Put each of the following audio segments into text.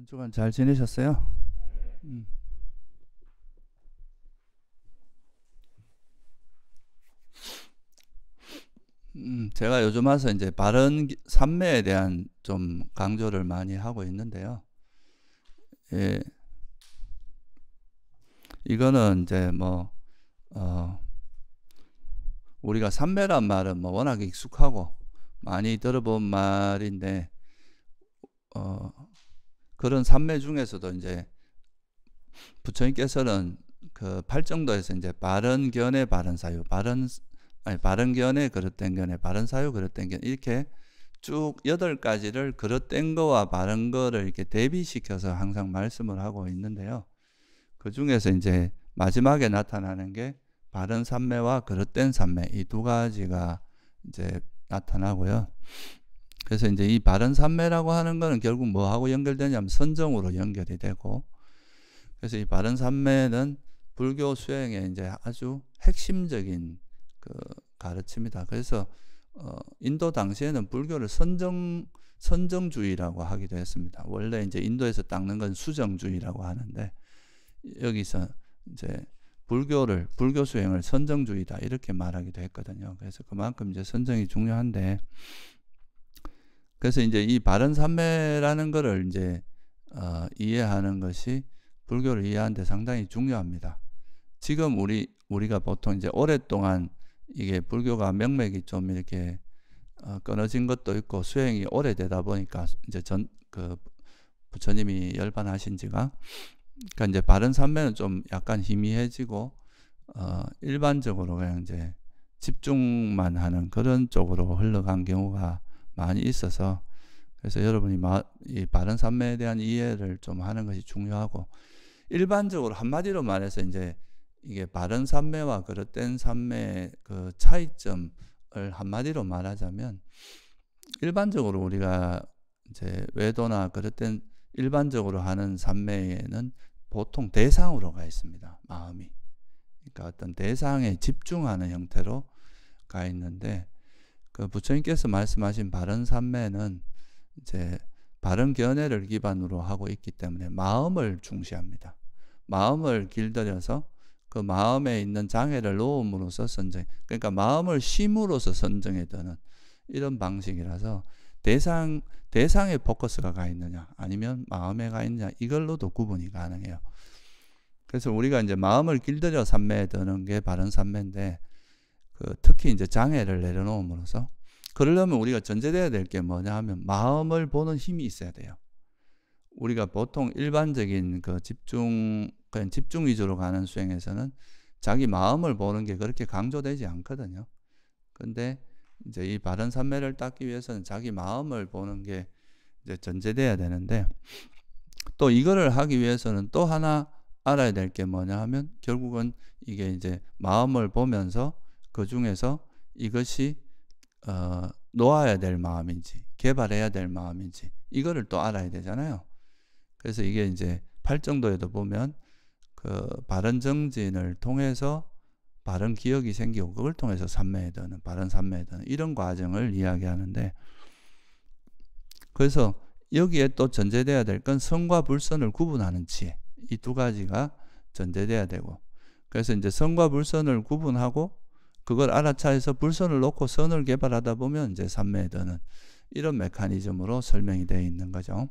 한 주간 잘 지내셨어요? 음. 음, 제가 요즘 와서 이제 바른 삼매에 대한 좀 강조를 많이 하고 있는데요. 예. 이거는 이제 뭐, 어, 우리가 삼매란 말은 뭐 워낙 익숙하고 많이 들어본 말인데, 어, 그런 삼매 중에서도 이제 부처님께서는 그 팔정도에서 이제 바른 견해 바른 사유, 바른 아니 바른 견해 그릇된 견해, 바른 사유 그릇된 견해 이렇게 쭉 여덟 가지를 그릇된 거와 바른 거를 이렇게 대비시켜서 항상 말씀을 하고 있는데요. 그 중에서 이제 마지막에 나타나는 게 바른 삼매와 그릇된 삼매이 두 가지가 이제 나타나고요. 그래서 이제 이 바른 삼매라고 하는 거는 결국 뭐하고 연결되냐면 선정으로 연결이 되고 그래서 이 바른 삼매는 불교 수행에 이제 아주 핵심적인 그 가르침이다. 그래서 어 인도 당시에는 불교를 선정 선정주의라고 하기도 했습니다. 원래 이제 인도에서 닦는 건 수정주의라고 하는데 여기서 이제 불교를 불교 수행을 선정주의다 이렇게 말하기도 했거든요. 그래서 그만큼 이제 선정이 중요한데 그래서 이제 이 바른 삼매라는 것을 이제 어, 이해하는 것이 불교를 이해하는데 상당히 중요합니다. 지금 우리 우리가 보통 이제 오랫동안 이게 불교가 명맥이 좀 이렇게 어, 끊어진 것도 있고 수행이 오래되다 보니까 이제 전그 부처님이 열반하신 지가 그러니까 이제 바른 삼매는 좀 약간 희미해지고 어, 일반적으로 그냥 이제 집중만 하는 그런 쪽으로 흘러간 경우가 많이 있어서 그래서 여러분이 마, 이 바른 삼매에 대한 이해를 좀 하는 것이 중요하고 일반적으로 한마디로 말해서 이제 이게 바른 삼매와 그릇된 삼매의 그 차이점을 한마디로 말하자면 일반적으로 우리가 이제 외도나 그릇된 일반적으로 하는 삼매에는 보통 대상으로 가 있습니다. 마음이. 그러니까 어떤 대상에 집중하는 형태로 가 있는데 그 부처님께서 말씀하신 바른 삼매는 이제 바른 견해를 기반으로 하고 있기 때문에 마음을 중시합니다. 마음을 길들여서 그 마음에 있는 장애를 놓음으로써 선정, 그러니까 마음을 심으로써 선정해 드는 이런 방식이라서 대상 대상에 포커스가 가 있느냐 아니면 마음에 가 있느냐 이걸로도 구분이 가능해요. 그래서 우리가 이제 마음을 길들여 삼매에 드는 게 바른 삼매인데 그 특히 이제 장애를 내려놓음으로써 그러려면 우리가 전제돼야 될 게 뭐냐 하면 마음을 보는 힘이 있어야 돼요. 우리가 보통 일반적인 그 집중 그냥 집중 위주로 가는 수행에서는 자기 마음을 보는 게 그렇게 강조되지 않거든요. 근데 이제 이 바른 삼매를 닦기 위해서는 자기 마음을 보는 게 이제 전제돼야 되는데 또 이거를 하기 위해서는 또 하나 알아야 될 게 뭐냐 하면 결국은 이게 이제 마음을 보면서 그 중에서 이것이 어, 놓아야 될 마음인지 개발해야 될 마음인지 이거를 또 알아야 되잖아요. 그래서 이게 이제 팔정도에도 보면 그 바른 정진을 통해서 바른 기억이 생기고 그걸 통해서 삼매에 드는 바른 삼매에 드는 이런 과정을 이야기하는데 그래서 여기에 또 전제돼야 될 건 선과 불선을 구분하는 지혜 이두 가지가 전제돼야 되고 그래서 이제 선과 불선을 구분하고 그걸 알아차려서 불선을 놓고 선을 개발하다 보면 이제 산매에 드는 이런 메커니즘으로 설명이 되어 있는 거죠.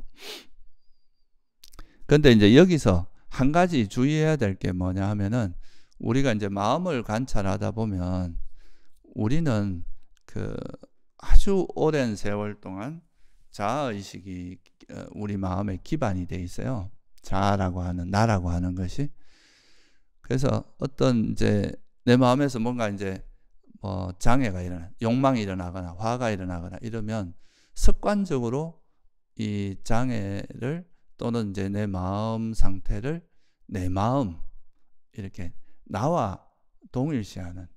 근데 이제 여기서 한 가지 주의해야 될 게 뭐냐 하면은 우리가 이제 마음을 관찰하다 보면 우리는 그 아주 오랜 세월 동안 자아의식이 어, 우리 마음에 기반이 돼 있어요. 자라고 하는 나라고 하는 것이 그래서 어떤 이제 내 마음에서 뭔가 이제 뭐 장애가 일어나, 욕망이 일어나거나 화가 일어나거나 이러면 습관적으로 이 장애를 또는 이제 내 마음 상태를 내 마음 이렇게 나와 동일시하는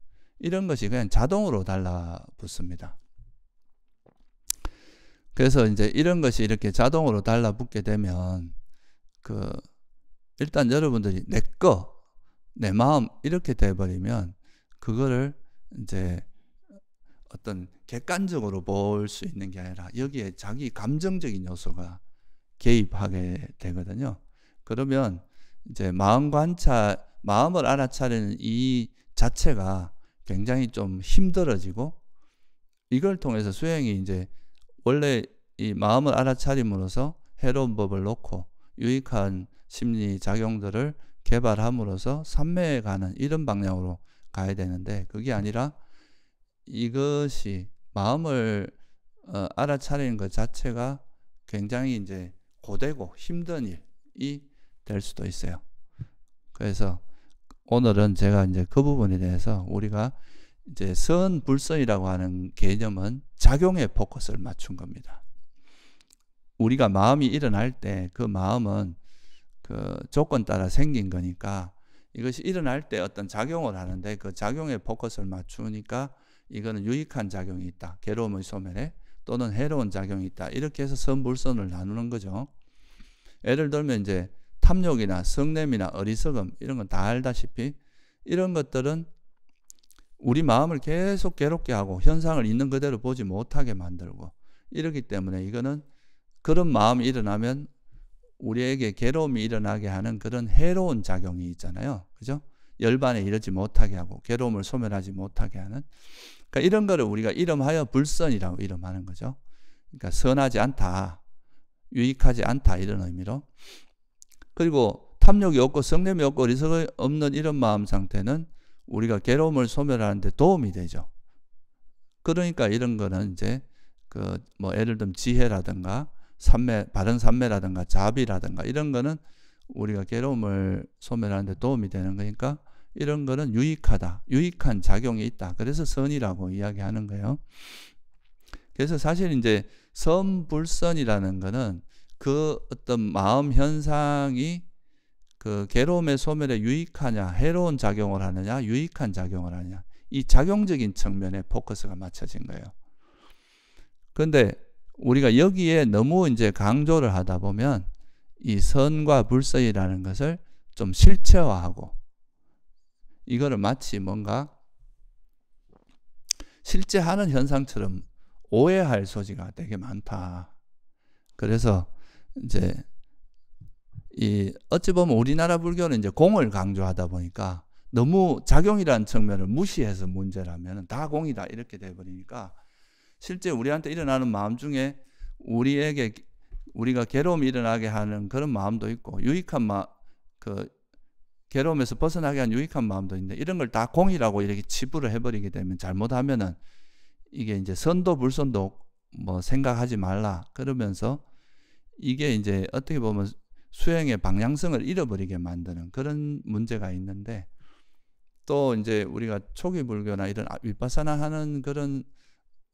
이런 것이 그냥 자동으로 달라붙습니다. 그래서 이제 이런 것이 이렇게 자동으로 달라붙게 되면 그 일단 여러분들이 내 거, 내 마음 이렇게 돼버리면 그거를 이제 어떤 객관적으로 볼 수 있는 게 아니라 여기에 자기 감정적인 요소가 개입하게 되거든요. 그러면 이제 마음 관찰, 마음을 알아차리는 이 자체가 굉장히 좀 힘들어지고 이걸 통해서 수행이 이제 원래 이 마음을 알아차림으로써 해로운 법을 놓고 유익한 심리 작용들을 개발함으로써 삼매에 가는 이런 방향으로 가야 되는데 그게 네. 아니라 이것이 마음을 어, 알아차리는 것 자체가 굉장히 이제 고되고 힘든 일이 될 수도 있어요. 그래서 오늘은 제가 이제 그 부분에 대해서 우리가 이제 선불선이라고 하는 개념은 작용에 포커스를 맞춘 겁니다. 우리가 마음이 일어날 때 그 마음은 그 조건 따라 생긴 거니까 이것이 일어날 때 어떤 작용을 하는데 그 작용에 포커스를 맞추니까 이거는 유익한 작용이 있다. 괴로움의 소멸에 또는 해로운 작용이 있다. 이렇게 해서 선불선을 나누는 거죠. 예를 들면 이제 탐욕이나 성냄이나 어리석음 이런 건 다 알다시피 이런 것들은 우리 마음을 계속 괴롭게 하고 현상을 있는 그대로 보지 못하게 만들고 이러기 때문에 이거는 그런 마음이 일어나면 우리에게 괴로움이 일어나게 하는 그런 해로운 작용이 있잖아요. 그죠? 열반에 이르지 못하게 하고 괴로움을 소멸하지 못하게 하는 그러니까 이런 거를 우리가 이름하여 불선이라고 이름하는 거죠. 그러니까 선하지 않다. 유익하지 않다 이런 의미로. 그리고 탐욕이 없고 성냄이 없고 리석이 없는 이런 마음 상태는 우리가 괴로움을 소멸하는데 도움이 되죠. 그러니까 이런 거는 이제 그 뭐 예를 들면 지혜라든가 산매, 바른 산매라든가 자비라든가 이런 거는 우리가 괴로움을 소멸하는데 도움이 되는 거니까 이런 거는 유익하다. 유익한 작용이 있다. 그래서 선이라고 이야기하는 거예요. 그래서 사실 이제 선불선이라는 거는 그 어떤 마음 현상이 그 괴로움의 소멸에 유익하냐, 해로운 작용을 하느냐, 유익한 작용을 하느냐. 이 작용적인 측면에 포커스가 맞춰진 거예요. 근데 우리가 여기에 너무 이제 강조를 하다 보면 이 선과 불선이라는 것을 좀 실체화하고 이거를 마치 뭔가 실제 하는 현상처럼 오해할 소지가 되게 많다. 그래서 이제 이 어찌 보면 우리나라 불교는 이제 공을 강조하다 보니까 너무 작용이라는 측면을 무시해서 문제라면 다 공이다 이렇게 돼 버리니까 실제 우리한테 일어나는 마음 중에 우리에게 우리가 괴로움이 일어나게 하는 그런 마음도 있고 유익한 마, 그 괴로움에서 벗어나게 한 유익한 마음도 있는데 이런 걸 다 공이라고 이렇게 치부를 해버리게 되면 잘못하면은 이게 이제 선도 불선도 뭐 생각하지 말라 그러면서 이게 이제 어떻게 보면 수행의 방향성을 잃어버리게 만드는 그런 문제가 있는데 또 이제 우리가 초기 불교나 이런 아, 윗바사나 하는 그런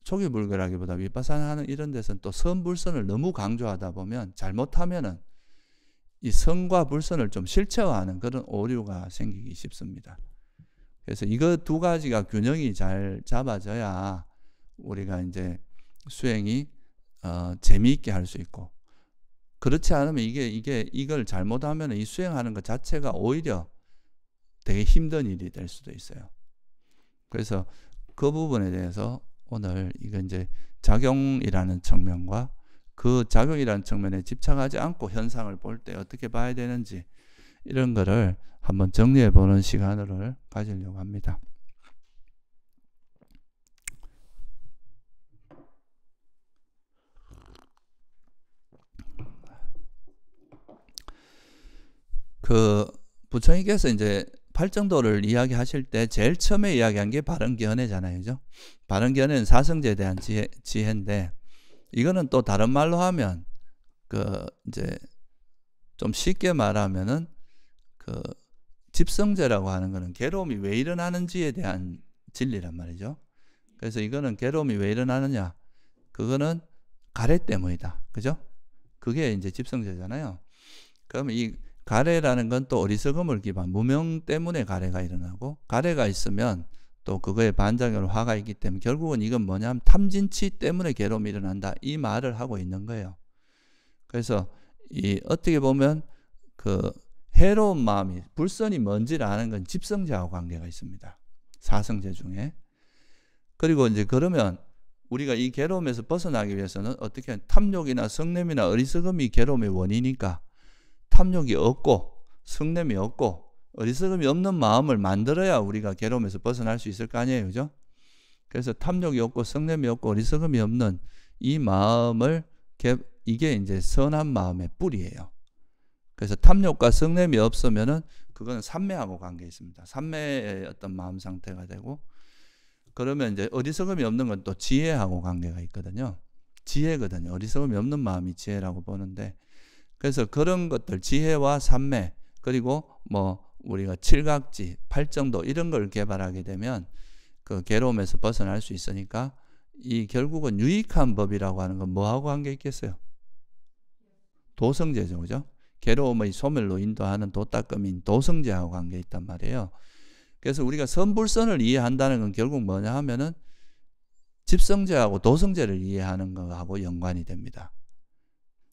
초기불교라기보다 윗바사나 하는 이런 데서는 또 선불선을 너무 강조하다 보면 잘못하면은 이 선과 불선을 좀 실체화하는 그런 오류가 생기기 쉽습니다. 그래서 이거 두 가지가 균형이 잘 잡아져야 우리가 이제 수행이 어, 재미있게 할 수 있고 그렇지 않으면 이게 이게 이걸 잘못하면 이 수행하는 것 자체가 오히려 되게 힘든 일이 될 수도 있어요. 그래서 그 부분에 대해서 오늘 이거 이제 작용이라는 측면과 그 작용이라는 측면에 집착하지 않고 현상을 볼 때 어떻게 봐야 되는지 이런 거를 한번 정리해 보는 시간을 가지려고 합니다. 그 부처님께서 이제 팔정도를 이야기하실 때 제일 처음에 이야기한 게 바른견해잖아요. 그죠? 바른견해는 사성제에 대한 지혜, 지혜인데 이거는 또 다른 말로 하면 그 이제 좀 쉽게 말하면은 그 집성제라고 하는 거는 괴로움이 왜 일어나는지에 대한 진리란 말이죠. 그래서 이거는 괴로움이 왜 일어나느냐? 그거는 가래 때문이다. 그죠? 그게 이제 집성제잖아요. 그러면 이 가래라는 건 또 어리석음을 기반 무명 때문에 가래가 일어나고 가래가 있으면 또 그거에 반작용으로 화가 있기 때문에 결국은 이건 뭐냐면 탐진치 때문에 괴로움이 일어난다 이 말을 하고 있는 거예요. 그래서 이 어떻게 보면 그 해로운 마음이 불선이 뭔지를 아는 건집성자하 관계가 있습니다. 사성제 중에 그리고 이제 그러면 우리가 이 괴로움에서 벗어나기 위해서는 어떻게 탐욕이나 성냄이나 어리석음이 괴로움의 원이니까 탐욕이 없고 성냄이 없고 어리석음이 없는 마음을 만들어야 우리가 괴로움에서 벗어날 수 있을 거 아니에요. 그죠? 그래서 탐욕이 없고 성냄이 없고 어리석음이 없는 이 마음을 이게 이제 선한 마음의 뿌리예요. 그래서 탐욕과 성냄이 없으면은 그거는 삼매하고 관계 있습니다. 삼매의 어떤 마음 상태가 되고 그러면 이제 어리석음이 없는 건 또 지혜하고 관계가 있거든요. 지혜거든요. 어리석음이 없는 마음이 지혜라고 보는데 그래서 그런 것들 지혜와 삼매 그리고 뭐 우리가 칠각지, 팔정도 이런 걸 개발하게 되면 그 괴로움에서 벗어날 수 있으니까 이 결국은 유익한 법이라고 하는 건 뭐하고 관계 있겠어요? 도성제죠, 그죠? 괴로움의 소멸로 인도하는 도따금인 도성제하고 관계 있단 말이에요. 그래서 우리가 선불선을 이해한다는 건 결국 뭐냐 하면은 집성제하고 도성제를 이해하는 거하고 연관이 됩니다.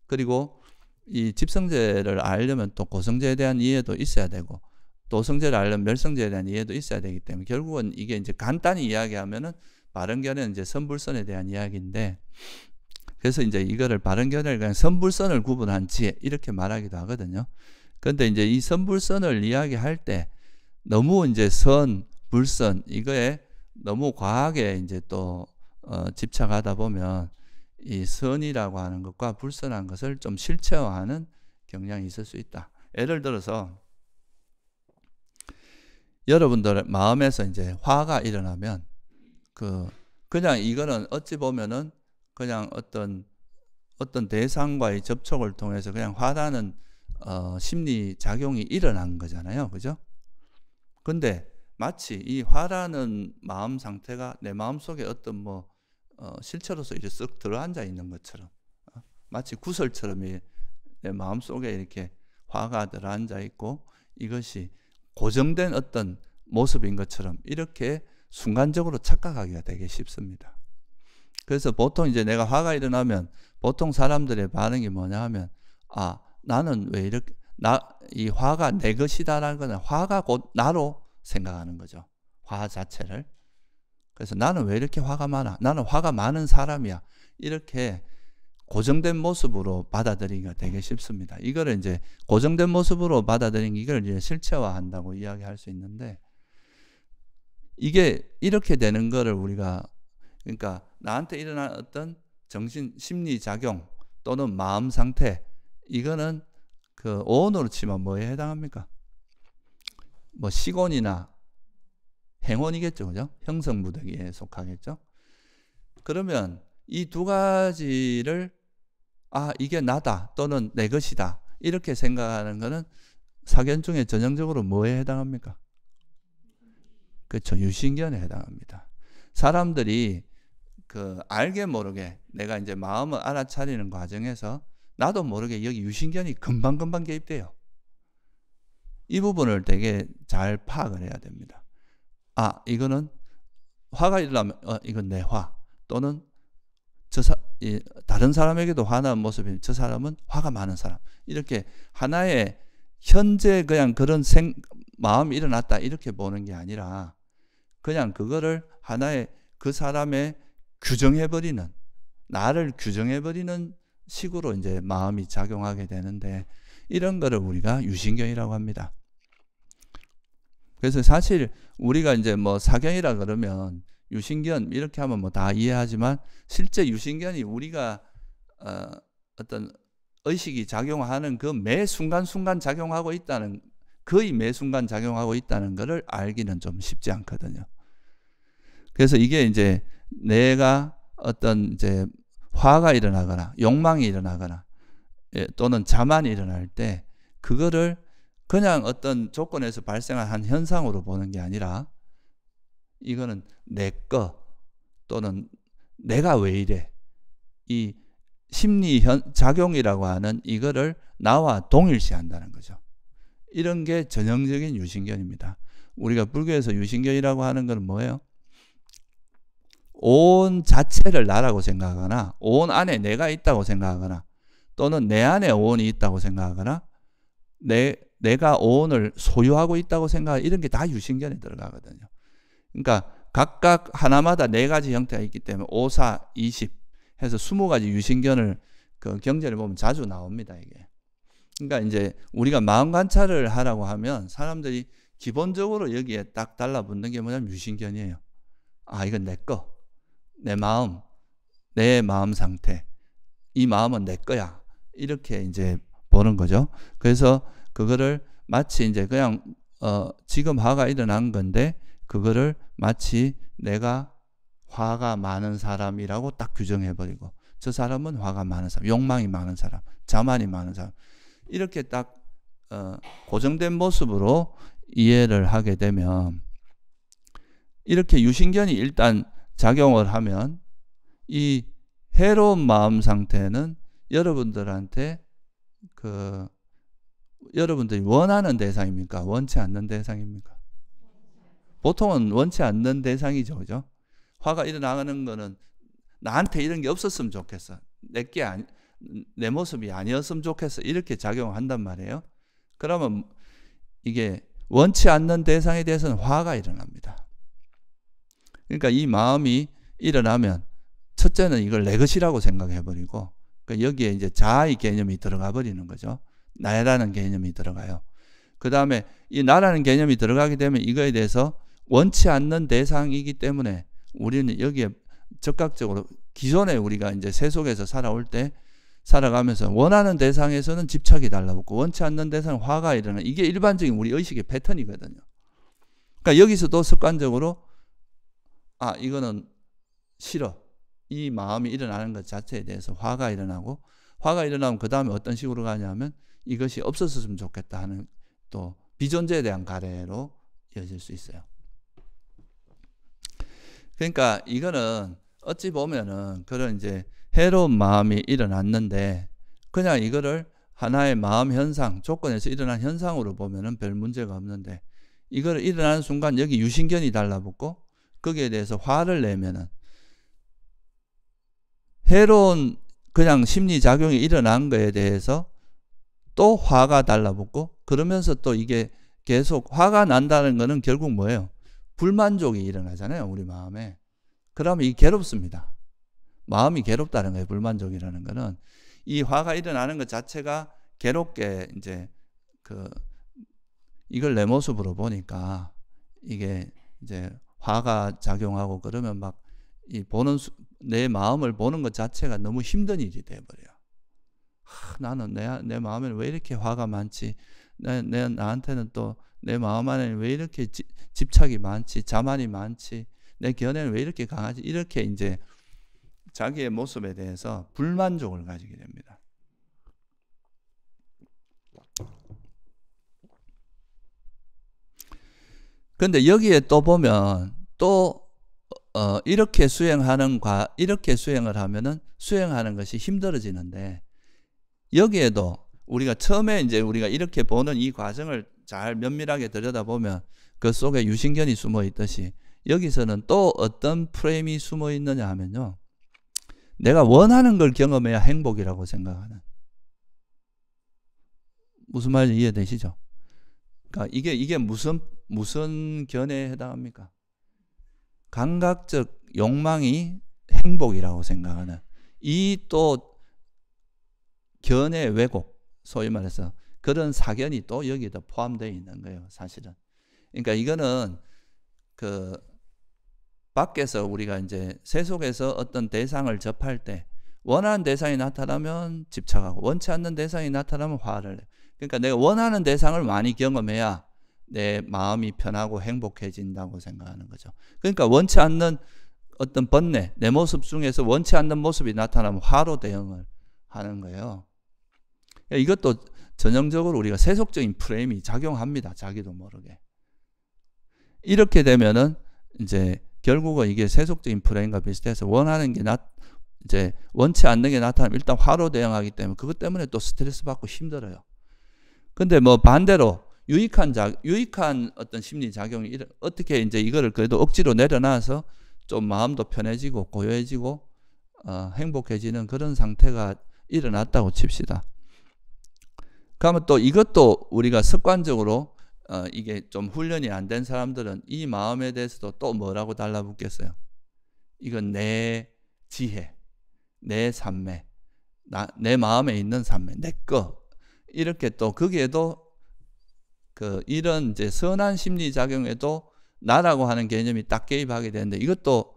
그리고 이 집성제를 알려면 또 고성제에 대한 이해도 있어야 되고 또 성제를 알려면 멸성제에 대한 이해도 있어야 되기 때문에 결국은 이게 이제 간단히 이야기하면은 바른견은 이제 선불선에 대한 이야기인데 그래서 이제 이거를 바른견을 그냥 선불선을 구분한 지혜 이렇게 말하기도 하거든요. 근데 이제 이 선불선을 이야기할 때 너무 이제 선, 불선 이거에 너무 과하게 이제 또 어, 집착하다 보면 이 선이라고 하는 것과 불선한 것을 좀 실체화하는 경향이 있을 수 있다. 예를 들어서 여러분들 마음에서 이제 화가 일어나면 그 그냥 이거는 어찌 보면은 그냥 어떤 어떤 대상과의 접촉을 통해서 그냥 화나는 어, 심리 작용이 일어난 거잖아요. 그죠? 근데 마치 이 화라는 마음 상태가 내 마음 속에 어떤 뭐 어, 실체로서 이제 쓱 들어앉아 있는 것처럼 어, 마치 구설처럼 내 마음 속에 이렇게 화가 들어앉아 있고 이것이 고정된 어떤 모습인 것처럼 이렇게 순간적으로 착각하기가 되게 쉽습니다. 그래서 보통 이제 내가 화가 일어나면 보통 사람들의 반응이 뭐냐 하면 아 나는 왜 이렇게 나 이 화가 내 것이다라는 거는 화가 곧 나로 생각하는 거죠. 화 자체를 그래서 나는 왜 이렇게 화가 많아? 나는 화가 많은 사람이야. 이렇게 고정된 모습으로 받아들이기가 되게 쉽습니다. 이거를 이제 고정된 모습으로 받아들인 이걸 이제 실체화한다고 이야기할 수 있는데 이게 이렇게 되는 거를 우리가 그러니까 나한테 일어난 어떤 정신 심리 작용 또는 마음 상태 이거는 그 오온으로 치면 뭐에 해당합니까? 뭐 시곤이나 행원이겠죠. 그죠? 형성부득이에 속하겠죠. 그러면 이 두 가지를 아, 이게 나다 또는 내 것이다. 이렇게 생각하는 거는 사견 중에 전형적으로 뭐에 해당합니까? 그렇죠. 유신견에 해당합니다. 사람들이 그 알게 모르게 내가 이제 마음을 알아차리는 과정에서 나도 모르게 여기 유신견이 금방금방 개입돼요. 이 부분을 되게 잘 파악을 해야 됩니다. 아 이거는 화가 일어나면 어, 이건 내 화 또는 저 사, 이, 다른 사람에게도 화나는 모습이 저 사람은 화가 많은 사람 이렇게 하나의 현재 그냥 그런 생, 마음이 일어났다 이렇게 보는 게 아니라 그냥 그거를 하나의 그 사람의 규정해버리는 나를 규정해버리는 식으로 이제 마음이 작용하게 되는데 이런 거를 우리가 유신경이라고 합니다. 그래서 사실 우리가 이제 뭐 사경이라 그러면 유신견 이렇게 하면 뭐 다 이해하지만 실제 유신견이 우리가 어 어떤 의식이 작용하는 그 매 순간순간 작용하고 있다는 거의 매 순간 작용하고 있다는 것을 알기는 좀 쉽지 않거든요. 그래서 이게 이제 내가 어떤 이제 화가 일어나거나 욕망이 일어나거나 예, 또는 자만이 일어날 때 그거를 그냥 어떤 조건에서 발생한 한 현상으로 보는 게 아니라 이거는 내 거 또는 내가 왜 이래 이 심리 현, 작용이라고 하는 이거를 나와 동일시한다는 거죠. 이런 게 전형적인 유신견입니다. 우리가 불교에서 유신견이라고 하는 건 뭐예요? 온 자체를 나라고 생각하거나 온 안에 내가 있다고 생각하거나 또는 내 안에 온이 있다고 생각하거나 내, 내가 오원을 소유하고 있다고 생각하 이런 게 다 유신견에 들어가거든요. 그러니까 각각 하나마다 네 가지 형태가 있기 때문에 5, 4, 20 해서 20가지 유신견을 그 경제를 보면 자주 나옵니다, 이게. 그러니까 이제 우리가 마음 관찰을 하라고 하면 사람들이 기본적으로 여기에 딱 달라붙는 게 뭐냐면 유신견이에요. 아, 이건 내 거. 내 마음. 내 마음 상태. 이 마음은 내 거야. 이렇게 이제 보는 거죠. 그래서 그거를 마치 이제 그냥 어 지금 화가 일어난 건데 그거를 마치 내가 화가 많은 사람이라고 딱 규정해 버리고 저 사람은 화가 많은 사람, 욕망이 많은 사람, 자만이 많은 사람 이렇게 딱어 고정된 모습으로 이해를 하게 되면 이렇게 유신견이 일단 작용을 하면 이 해로운 마음 상태는 여러분들한테 그 여러분들이 원하는 대상입니까? 원치 않는 대상입니까? 보통은 원치 않는 대상이죠. 그죠? 화가 일어나는 거는 나한테 이런 게 없었으면 좋겠어. 내게 아니, 내 모습이 아니었으면 좋겠어. 이렇게 작용한단 말이에요. 그러면 이게 원치 않는 대상에 대해서는 화가 일어납니다. 그러니까 이 마음이 일어나면 첫째는 이걸 내 것이라고 생각해버리고 그러니까 여기에 이제 자아의 개념이 들어가 버리는 거죠. 나라는 개념이 들어가요. 그 다음에 이 나라는 개념이 들어가게 되면 이거에 대해서 원치 않는 대상이기 때문에 우리는 여기에 적극적으로 기존에 우리가 이제 세속에서 살아올 때 살아가면서 원하는 대상에서는 집착이 달라붙고 원치 않는 대상은 화가 일어나 이게 일반적인 우리 의식의 패턴이거든요. 그러니까 여기서도 습관적으로 아 이거는 싫어 이 마음이 일어나는 것 자체에 대해서 화가 일어나고 화가 일어나면 그 다음에 어떤 식으로 가냐면 이것이 없었으면 좋겠다 하는 또 비존재에 대한 가래로 이어질 수 있어요. 그러니까 이거는 어찌 보면은 그런 이제 해로운 마음이 일어났는데 그냥 이거를 하나의 마음 현상 조건에서 일어난 현상으로 보면은 별 문제가 없는데 이거를 일어나는 순간 여기 유신견이 달라붙고 거기에 대해서 화를 내면은 해로운 그냥 심리 작용이 일어난 거에 대해서 또 화가 달라붙고 그러면서 또 이게 계속 화가 난다는 거는 결국 뭐예요? 불만족이 일어나잖아요. 우리 마음에. 그러면 이 괴롭습니다. 마음이 괴롭다는 거예요. 불만족이라는 거는 이 화가 일어나는 것 자체가 괴롭게 이제 그 이걸 내 모습으로 보니까 이게 이제 화가 작용하고 그러면 막 이 보는 내 마음을 보는 것 자체가 너무 힘든 일이 돼 버려요. 나는 내, 내 마음에는 왜 이렇게 화가 많지? 내, 내 나한테는 또 내 마음 안에는 왜 이렇게 지, 집착이 많지? 자만이 많지? 내 견해는 왜 이렇게 강하지? 이렇게 이제 자기의 모습에 대해서 불만족을 가지게 됩니다. 근데 여기에 또 보면 또 어, 이렇게 수행하는 과 이렇게 수행을 하면은 수행하는 것이 힘들어지는데 여기에도 우리가 처음에 이제 우리가 이렇게 보는 이 과정을 잘 면밀하게 들여다보면 그 속에 유신견이 숨어 있듯이 여기서는 또 어떤 프레임이 숨어 있느냐 하면요. 내가 원하는 걸 경험해야 행복이라고 생각하는. 무슨 말인지 이해되시죠? 그러니까 이게, 이게 무슨, 무슨 견해에 해당합니까? 감각적 욕망이 행복이라고 생각하는 이또 견해 왜곡, 소위 말해서 그런 사견이 또여기에 포함되어 있는 거예요, 사실은. 그러니까 이거는 그 밖에서 우리가 이제 세속에서 어떤 대상을 접할 때 원하는 대상이 나타나면 집착하고 원치 않는 대상이 나타나면 화를 내요. 그러니까 내가 원하는 대상을 많이 경험해야 내 마음이 편하고 행복해진다고 생각하는 거죠. 그러니까 원치 않는 어떤 번뇌, 내 모습 중에서 원치 않는 모습이 나타나면 화로 대응을 하는 거예요. 그러니까 이것도 전형적으로 우리가 세속적인 프레임이 작용합니다. 자기도 모르게. 이렇게 되면은 이제 결국은 이게 세속적인 프레임과 비슷해서 원하는 게 나, 이제 원치 않는 게 나타나면 일단 화로 대응하기 때문에 그것 때문에 또 스트레스 받고 힘들어요. 근데 뭐 반대로 유익한 자, 유익한 어떤 심리 작용이 어떻게 이제 이거를 그래도 억지로 내려놔서 좀 마음도 편해지고 고요해지고 어, 행복해지는 그런 상태가 일어났다고 칩시다. 그러면 또 이것도 우리가 습관적으로 어, 이게 좀 훈련이 안 된 사람들은 이 마음에 대해서도 또 뭐라고 달라붙겠어요? 이건 내 지혜, 내 삶에, 나, 내 마음에 있는 삶에, 내 거. 이렇게 또 거기에도 그 이런 이제 선한 심리 작용에도 나라고 하는 개념이 딱 개입하게 되는데 이것도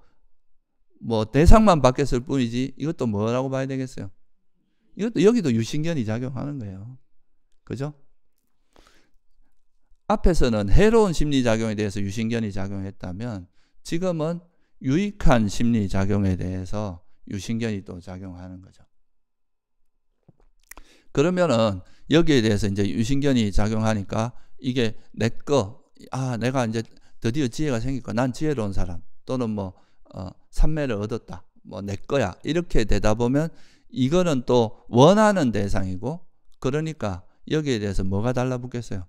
뭐 대상만 바뀌었을 뿐이지 이것도 뭐라고 봐야 되겠어요? 이것도 여기도 유신견이 작용하는 거예요. 그죠? 앞에서는 해로운 심리작용에 대해서 유신견이 작용했다면 지금은 유익한 심리작용에 대해서 유신견이 또 작용하는 거죠. 그러면은 여기에 대해서 이제 유신견이 작용하니까 이게 내 거, 아, 내가 이제 드디어 지혜가 생겼고 난 지혜로운 사람 또는 뭐, 어, 삼매를 얻었다. 뭐, 내 거야. 이렇게 되다 보면 이거는 또 원하는 대상이고 그러니까 여기에 대해서 뭐가 달라붙겠어요?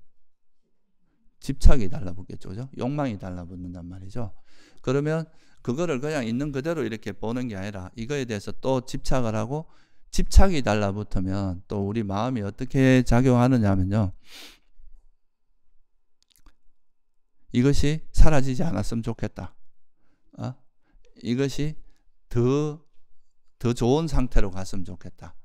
집착이 달라붙겠죠. 그죠? 욕망이 달라붙는단 말이죠. 그러면 그거를 그냥 있는 그대로 이렇게 보는 게 아니라 이거에 대해서 또 집착을 하고 집착이 달라붙으면 또 우리 마음이 어떻게 작용하느냐면요. 이것이 사라지지 않았으면 좋겠다. 어? 이것이 더, 더 좋은 상태로 갔으면 좋겠다.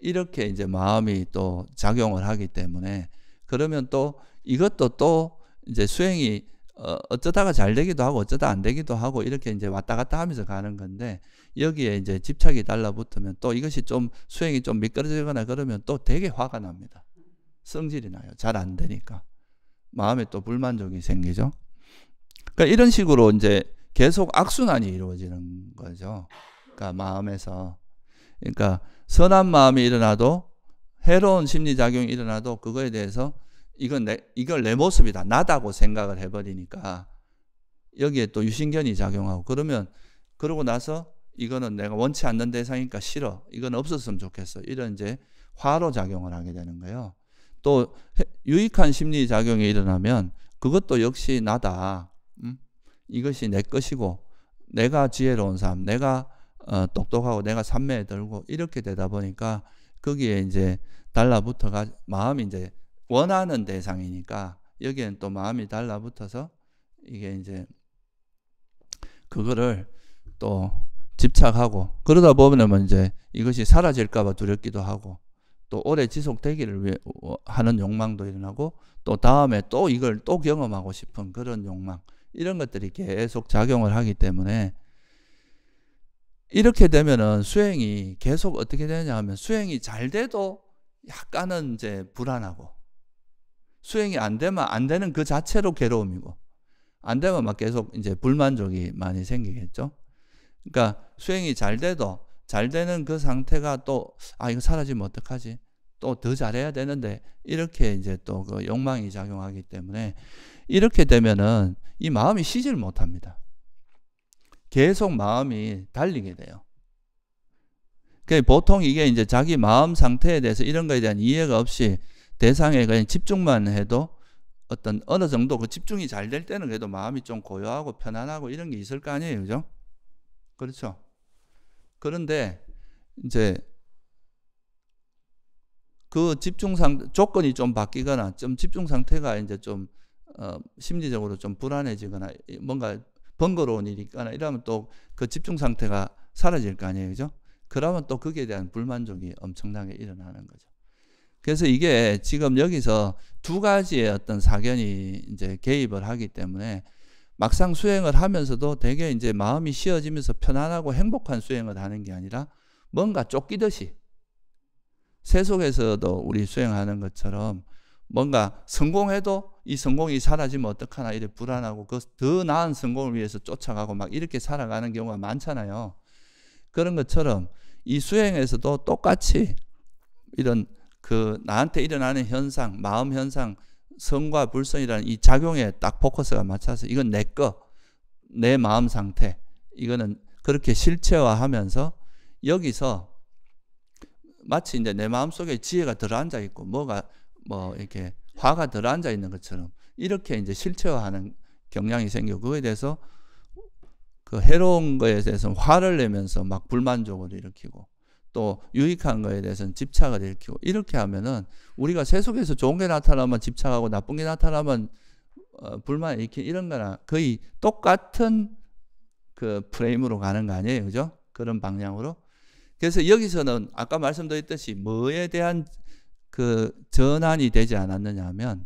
이렇게 이제 마음이 또 작용을 하기 때문에 그러면 또 이것도 또 이제 수행이 어, 어쩌다가 잘 되기도 하고 어쩌다 안 되기도 하고 이렇게 이제 왔다 갔다 하면서 가는 건데 여기에 이제 집착이 달라붙으면 또 이것이 좀 수행이 좀 미끄러지거나 그러면 또 되게 화가 납니다. 성질이 나요. 잘 안 되니까 마음에 또 불만족이 생기죠. 그러니까 이런 식으로 이제 계속 악순환이 이루어지는 거죠. 그러니까 마음에서 그러니까 선한 마음이 일어나도 해로운 심리작용이 일어나도 그거에 대해서 이건 내, 이걸 내 모습이다. 나다고 생각을 해버리니까 여기에 또 유신견이 작용하고 그러면 그러고 나서 이거는 내가 원치 않는 대상이니까 싫어. 이건 없었으면 좋겠어. 이런 이제 화로 작용을 하게 되는 거예요. 또 유익한 심리 작용이 일어나면 그것도 역시 나다. 음? 이것이 내 것이고 내가 지혜로운 사람, 내가 어, 똑똑하고 내가 산매에 들고 이렇게 되다 보니까 거기에 이제 달라붙어가 마음이 이제 원하는 대상이니까 여기엔 또 마음이 달라붙어서 이게 이제 그거를 또 집착하고 그러다 보면 은 이제 이것이 사라질까봐 두렵기도 하고 또 오래 지속되기를 위해 어, 어, 하는 욕망도 일어나고 또 다음에 또 이걸 또 경험하고 싶은 그런 욕망 이런 것들이 계속 작용을 하기 때문에 이렇게 되면은 수행이 계속 어떻게 되냐 하면 수행이 잘 돼도 약간은 이제 불안하고 수행이 안 되면 안 되는 그 자체로 괴로움이고 안 되면 막 계속 이제 불만족이 많이 생기겠죠. 그러니까 수행이 잘 돼도 잘 되는 그 상태가 또 아 이거 사라지면 어떡하지? 또 더 잘해야 되는데 이렇게 이제 또 그 욕망이 작용하기 때문에 이렇게 되면은 이 마음이 쉬질 못합니다. 계속 마음이 달리게 돼요. 그러니까 보통 이게 이제 자기 마음 상태에 대해서 이런 거에 대한 이해가 없이 대상에 그냥 집중만 해도 어떤 어느 정도 그 집중이 잘 될 때는 그래도 마음이 좀 고요하고 편안하고 이런 게 있을 거 아니에요. 그죠? 그렇죠. 그런데 이제 그 집중 상 조건이 좀 바뀌거나 좀 집중 상태가 이제 좀 어, 심리적으로 좀 불안해지거나 뭔가 번거로운 일이 있거나 이러면 또 그 집중 상태가 사라질 거 아니에요. 그죠? 그러면 또 거기에 대한 불만족이 엄청나게 일어나는 거죠. 그래서 이게 지금 여기서 두 가지의 어떤 사견이 이제 개입을 하기 때문에 막상 수행을 하면서도 되게 이제 마음이 쉬어지면서 편안하고 행복한 수행을 하는 게 아니라 뭔가 쫓기듯이 세속에서도 우리 수행하는 것처럼 뭔가 성공해도 이 성공이 사라지면 어떡하나 이래 불안하고 그 더 나은 성공을 위해서 쫓아가고 막 이렇게 살아가는 경우가 많잖아요. 그런 것처럼 이 수행에서도 똑같이 이런 그 나한테 일어나는 현상, 마음 현상, 성과 불성이라는 이 작용에 딱 포커스가 맞춰서 이건 내 거, 내 마음 상태. 이거는 그렇게 실체화하면서 여기서 마치 이제 내 마음 속에 지혜가 들어앉아 있고 뭐가 뭐 이렇게 화가 들어앉아 있는 것처럼 이렇게 이제 실체화하는 경향이 생겨 그거에 대해서 그 해로운 거에 대해서 화를 내면서 막 불만족을 일으키고 또 유익한 거에 대해서는 집착을 일으키고 이렇게 하면은 우리가 세속에서 좋은 게 나타나면 집착하고 나쁜 게 나타나면 어, 불만 일으킨 이런 거나 거의 똑같은 그 프레임으로 가는 거 아니에요, 그죠? 그런 방향으로. 그래서 여기서는 아까 말씀드렸듯이 뭐에 대한 그 전환이 되지 않았느냐 하면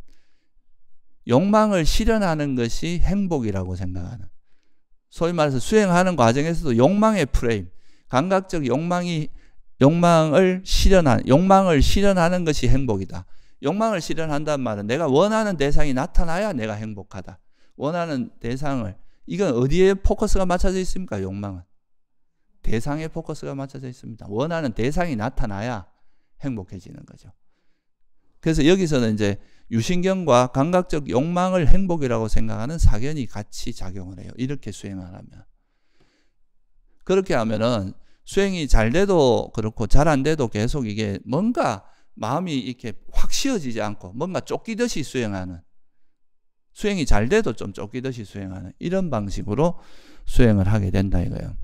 욕망을 실현하는 것이 행복이라고 생각하는 소위 말해서 수행하는 과정에서도 욕망의 프레임, 감각적 욕망이 욕망을 실현한 욕망을 실현하는 것이 행복이다. 욕망을 실현한단 말은 내가 원하는 대상이 나타나야 내가 행복하다. 원하는 대상을 이건 어디에 포커스가 맞춰져 있습니까? 욕망은 대상에 포커스가 맞춰져 있습니다. 원하는 대상이 나타나야 행복해지는 거죠. 그래서 여기서는 이제 유신경과 감각적 욕망을 행복이라고 생각하는 사견이 같이 작용을 해요. 이렇게 수행을 하면. 그렇게 하면은 수행이 잘 돼도 그렇고 잘 안 돼도 계속 이게 뭔가 마음이 이렇게 확쉬어지지 않고 뭔가 쫓기듯이 수행하는 수행이 잘 돼도 좀 쫓기듯이 수행하는 이런 방식으로 수행을 하게 된다 이거예요.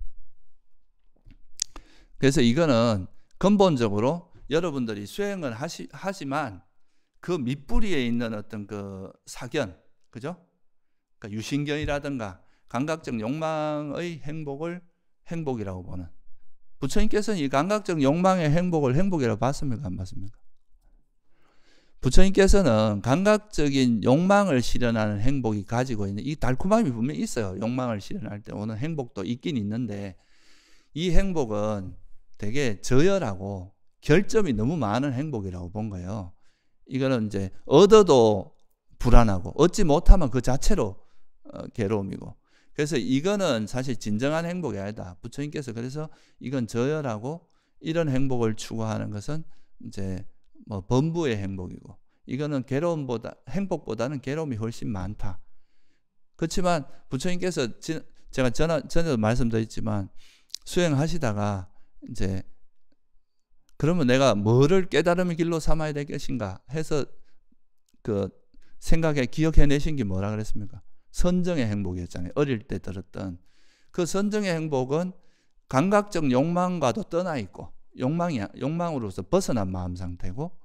그래서 이거는 근본적으로 여러분들이 수행을 하시, 하지만 그 밑부리에 있는 어떤 그 사견, 그죠? 그러니까 유신견이라든가 감각적 욕망의 행복을 행복이라고 보는. 부처님께서는 이 감각적 욕망의 행복을 행복이라고 봤습니까? 안 봤습니까? 부처님께서는 감각적인 욕망을 실현하는 행복이 가지고 있는 이 달콤함이 분명히 있어요. 욕망을 실현할 때 오는 행복도 있긴 있는데 이 행복은 되게 저열하고 결점이 너무 많은 행복이라고 본 거예요. 이거는 이제 얻어도 불안하고 얻지 못하면 그 자체로 어, 괴로움이고 그래서 이거는 사실 진정한 행복이 아니다. 부처님께서 그래서 이건 저열하고 이런 행복을 추구하는 것은 이제 뭐 범부의 행복이고 이거는 괴로움보다 행복보다는 괴로움이 훨씬 많다. 그렇지만 부처님께서 지, 제가 전에 전에도 말씀드렸지만 수행하시다가 이제 그러면 내가 뭐를 깨달음의 길로 삼아야 될 것인가 해서 그 생각에 기억해내신 게 뭐라 그랬습니까? 선정의 행복이었잖아요. 어릴 때 들었던 그 선정의 행복은 감각적 욕망과도 떠나 있고 욕망이 욕망으로서 벗어난 마음 상태고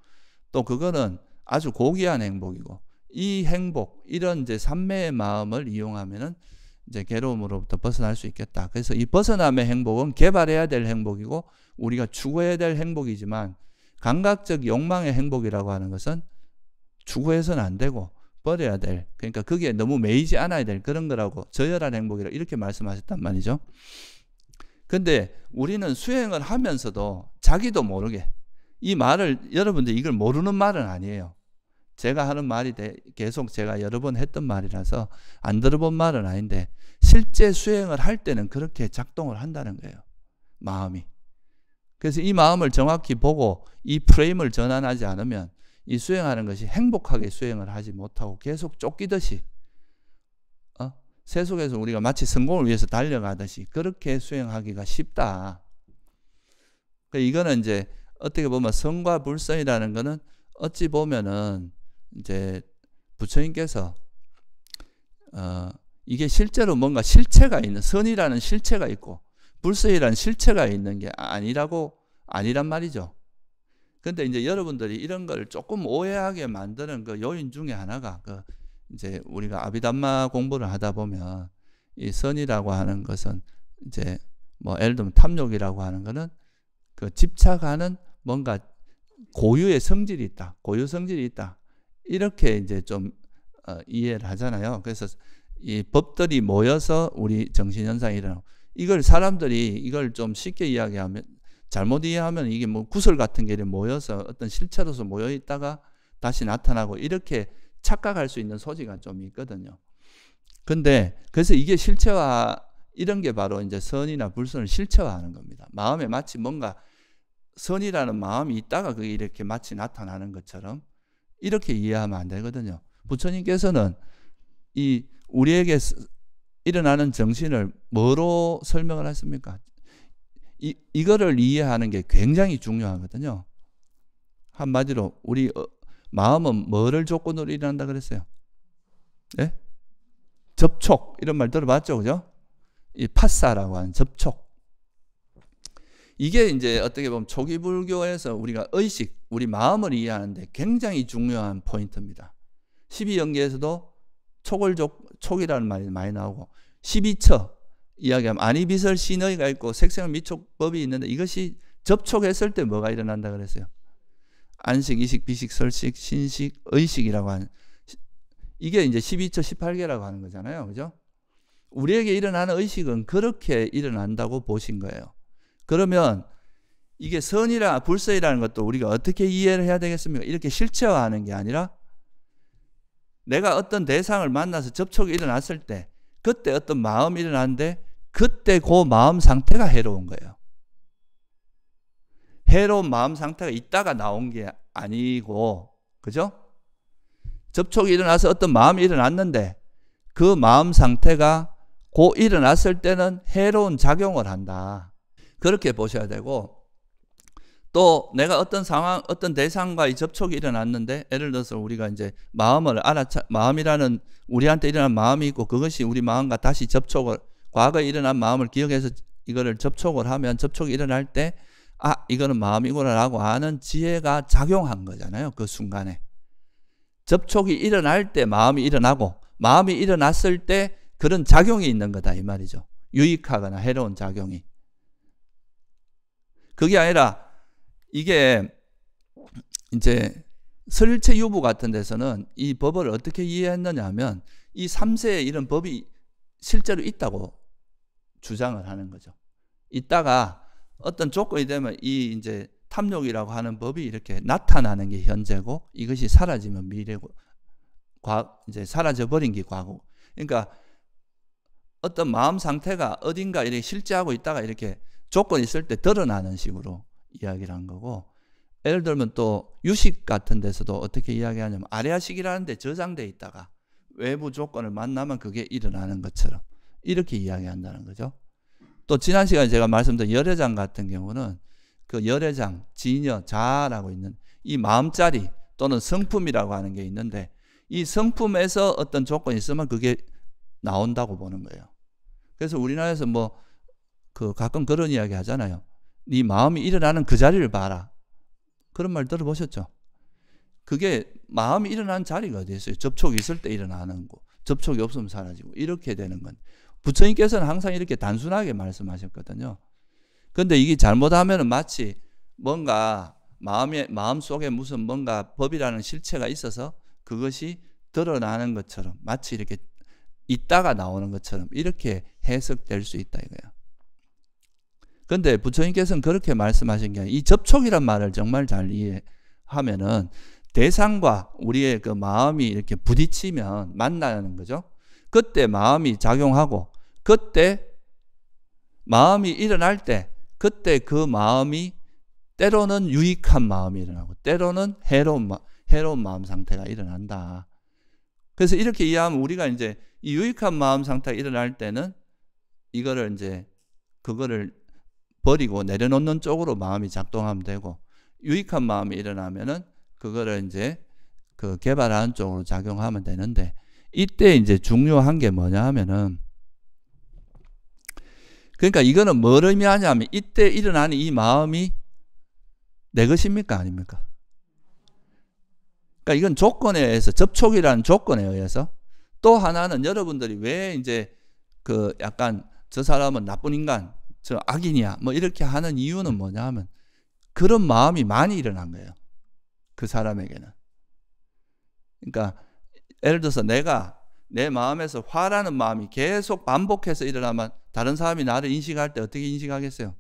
또 그거는 아주 고귀한 행복이고 이 행복 이런 이제 삼매의 마음을 이용하면은 이제 괴로움으로부터 벗어날 수 있겠다. 그래서 이 벗어남의 행복은 개발해야 될 행복이고 우리가 추구해야 될 행복이지만 감각적 욕망의 행복이라고 하는 것은 추구해서는 안 되고 버려야 될 그러니까 그게 너무 매이지 않아야 될 그런 거라고 저열한 행복이라 이렇게 말씀하셨단 말이죠. 근데 우리는 수행을 하면서도 자기도 모르게 이 말을 여러분들 이걸 모르는 말은 아니에요. 제가 하는 말이 계속 제가 여러 번 했던 말이라서 안 들어본 말은 아닌데 실제 수행을 할 때는 그렇게 작동을 한다는 거예요. 마음이. 그래서 이 마음을 정확히 보고 이 프레임을 전환하지 않으면 이 수행하는 것이 행복하게 수행을 하지 못하고 계속 쫓기듯이 어? 세속에서 우리가 마치 성공을 위해서 달려가듯이 그렇게 수행하기가 쉽다. 그러니까 이거는 이제 어떻게 보면 성과 불성이라는 것은 어찌 보면은 이제 부처님께서 어 이게 실제로 뭔가 실체가 있는 선이라는 실체가 있고 불세이한 실체가 있는 게 아니라고 아니란 말이죠. 근데 이제 여러분들이 이런 걸 조금 오해하게 만드는 그 요인 중에 하나가 그 이제 우리가 아비담마 공부를 하다 보면 이 선이라고 하는 것은 이제 뭐 예를 들면 탐욕이라고 하는 거는 그 집착하는 뭔가 고유의 성질이 있다. 고유 성질이 있다. 이렇게 이제 좀 어, 이해를 하잖아요. 그래서 이 법들이 모여서 우리 정신현상이 일어나고 이걸 사람들이 이걸 좀 쉽게 이야기하면 잘못 이해하면 이게 뭐 구슬 같은 게 모여서 어떤 실체로서 모여 있다가 다시 나타나고 이렇게 착각할 수 있는 소지가 좀 있거든요. 근데 그래서 이게 실체화 이런 게 바로 이제 선이나 불선을 실체화하는 겁니다. 마음에 마치 뭔가 선이라는 마음이 있다가 그게 이렇게 마치 나타나는 것처럼 이렇게 이해하면 안 되거든요. 부처님께서는 이 우리에게 일어나는 정신을 뭐로 설명을 했습니까? 이, 이거를 이해하는 게 굉장히 중요하거든요. 한마디로 우리 어, 마음은 뭐를 조건으로 일어난다 그랬어요? 예? 접촉 이런 말 들어봤죠, 그죠? 이 파사라고 하는 접촉. 이게 이제 어떻게 보면 초기 불교에서 우리가 의식, 우리 마음을 이해하는데 굉장히 중요한 포인트입니다. 12연계에서도 초골족 촉이라는 말이 많이 나오고 12처 이야기하면 아니비설 시너이가 있고 색생 미촉법이 있는데 이것이 접촉했을 때 뭐가 일어난다 그랬어요. 안식, 이식, 비식, 설식, 신식, 의식이라고 하는 이게 이제 12처 18개라고 하는 거잖아요. 그죠? 우리에게 일어나는 의식은 그렇게 일어난다고 보신 거예요. 그러면 이게 선이라 불서이라는 것도 우리가 어떻게 이해를 해야 되겠습니까? 이렇게 실체화하는 게 아니라 내가 어떤 대상을 만나서 접촉이 일어났을 때 그때 어떤 마음이 일어났는데 그때 그 마음 상태가 해로운 거예요. 해로운 마음 상태가 있다가 나온 게 아니고 그죠? 접촉이 일어나서 어떤 마음이 일어났는데 그 마음 상태가 고 그 일어났을 때는 해로운 작용을 한다. 그렇게 보셔야 되고 또 내가 어떤 상황, 어떤 대상과의 접촉이 일어났는데 예를 들어서 우리가 이제 마음을 알아차, 마음이라는 우리한테 일어난 마음이 있고 그것이 우리 마음과 다시 접촉을 과거에 일어난 마음을 기억해서 이거를 접촉을 하면 접촉이 일어날 때 아, 이거는 마음이구나라고 아는 지혜가 작용한 거잖아요. 그 순간에. 접촉이 일어날 때 마음이 일어나고 마음이 일어났을 때 그런 작용이 있는 거다 이 말이죠. 유익하거나 해로운 작용이. 그게 아니라 이게 이제 설체 유부 같은 데서는 이 법을 어떻게 이해했느냐 하면 이 3세에 이런 법이 실제로 있다고 주장을 하는 거죠. 있다가 어떤 조건이 되면 이 이제 탐욕이라고 하는 법이 이렇게 나타나는 게 현재고 이것이 사라지면 미래고 과 이제 사라져 버린 게과거 그러니까 어떤 마음 상태가 어딘가 이렇게 실제하고 있다가 이렇게 조건이 있을 때 드러나는 식으로 이야기를 한 거고 예를 들면 또 유식 같은 데서도 어떻게 이야기하냐면 아래아식이라는 데 저장돼 있다가 외부 조건을 만나면 그게 일어나는 것처럼 이렇게 이야기한다는 거죠. 또 지난 시간에 제가 말씀드린 열애장 같은 경우는 그 열애장, 진여, 자라고 있는 이 마음자리 또는 성품이라고 하는 게 있는데 이 성품에서 어떤 조건이 있으면 그게 나온다고 보는 거예요. 그래서 우리나라에서 뭐 그 가끔 그런 이야기 하잖아요. 네 마음이 일어나는 그 자리를 봐라. 그런 말 들어보셨죠? 그게 마음이 일어나는 자리가 어디 있어요? 접촉이 있을 때 일어나는 거. 접촉이 없으면 사라지고 이렇게 되는 건 부처님께서는 항상 이렇게 단순하게 말씀하셨거든요. 근데 이게 잘못하면 마치 뭔가 마음에 마음 속에 무슨 뭔가 법이라는 실체가 있어서 그것이 드러나는 것처럼 마치 이렇게 있다가 나오는 것처럼 이렇게 해석될 수 있다 이거예요 근데 부처님께서는 그렇게 말씀하신 게 아니라 이 접촉이란 말을 정말 잘 이해하면은 대상과 우리의 그 마음이 이렇게 부딪히면 만나는 거죠. 그때 마음이 작용하고 그때 마음이 일어날 때 그때 그 마음이 때로는 유익한 마음이 일어나고 때로는 해로운, 해로운 마음 상태가 일어난다. 그래서 이렇게 이해하면 우리가 이제 이 유익한 마음 상태가 일어날 때는 이거를 이제 그거를 버리고 내려놓는 쪽으로 마음이 작동하면 되고 유익한 마음이 일어나면은 그거를 이제 그 개발하는 쪽으로 작용하면 되는데 이때 이제 중요한 게 뭐냐 하면은 그러니까 이거는 뭘 의미하냐면 이때 일어나는 이 마음이 내 것입니까 아닙니까? 그러니까 이건 조건에 의해서 접촉이라는 조건에 의해서 또 하나는 여러분들이 왜 이제 그 약간 저 사람은 나쁜 인간 저 악인이야. 뭐 이렇게 하는 이유는 뭐냐 하면 그런 마음이 많이 일어난 거예요. 그 사람에게는. 그러니까 예를 들어서 내가 내 마음에서 화라는 마음이 계속 반복해서 일어나면 다른 사람이 나를 인식할 때 어떻게 인식하겠어요?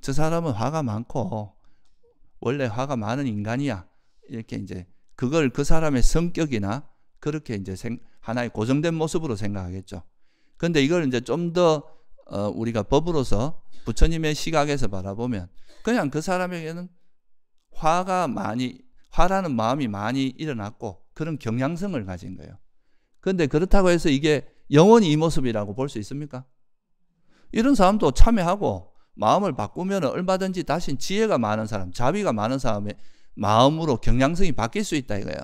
저 사람은 화가 많고 원래 화가 많은 인간이야. 이렇게 이제 그걸 그 사람의 성격이나 그렇게 이제 하나의 고정된 모습으로 생각하겠죠. 근데 이걸 이제 좀더 어, 우리가 법으로서 부처님의 시각에서 바라보면 그냥 그 사람에게는 화가 많이 화라는 마음이 많이 일어났고 그런 경향성을 가진 거예요. 그런데 그렇다고 해서 이게 영원히 이 모습이라고 볼 수 있습니까? 이런 사람도 참여하고 마음을 바꾸면 얼마든지 다시 지혜가 많은 사람, 자비가 많은 사람의 마음으로 경향성이 바뀔 수 있다 이거예요.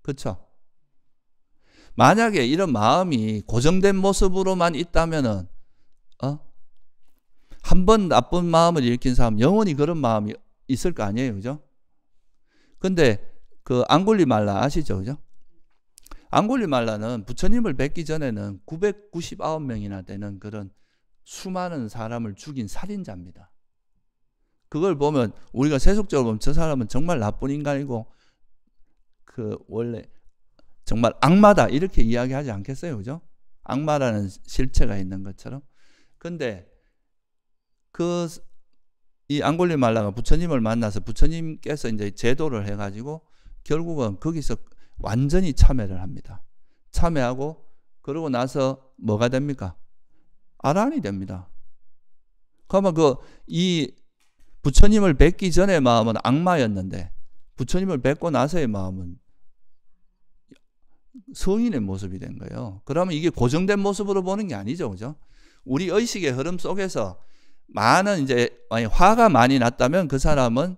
그렇죠? 만약에 이런 마음이 고정된 모습으로만 있다면은 한번 나쁜 마음을 일으킨 사람 영원히 그런 마음이 있을 거 아니에요. 그죠? 근데 그 안골리 말라 아시죠? 그죠? 안골리 말라는 부처님을 뵙기 전에는 999명이나 되는 그런 수많은 사람을 죽인 살인자입니다. 그걸 보면 우리가 세속적으로 보면 저 사람은 정말 나쁜 인간이고 그 원래 정말 악마다 이렇게 이야기하지 않겠어요, 그죠? 악마라는 실체가 있는 것처럼. 근데 그이 안골리 말라가 부처님을 만나서 부처님께서 이제 제도를 해가지고 결국은 거기서 완전히 참회를 합니다. 참회하고 그러고 나서 뭐가 됩니까? 아란이 됩니다. 그러면 그 이 부처님을 뵙기 전에 마음은 악마였는데 부처님을 뵙고 나서의 마음은 성인의 모습이 된 거예요. 그러면 이게 고정된 모습으로 보는 게 아니죠. 그죠? 우리 의식의 흐름 속에서 많은 이제 화가 많이 났다면 그 사람은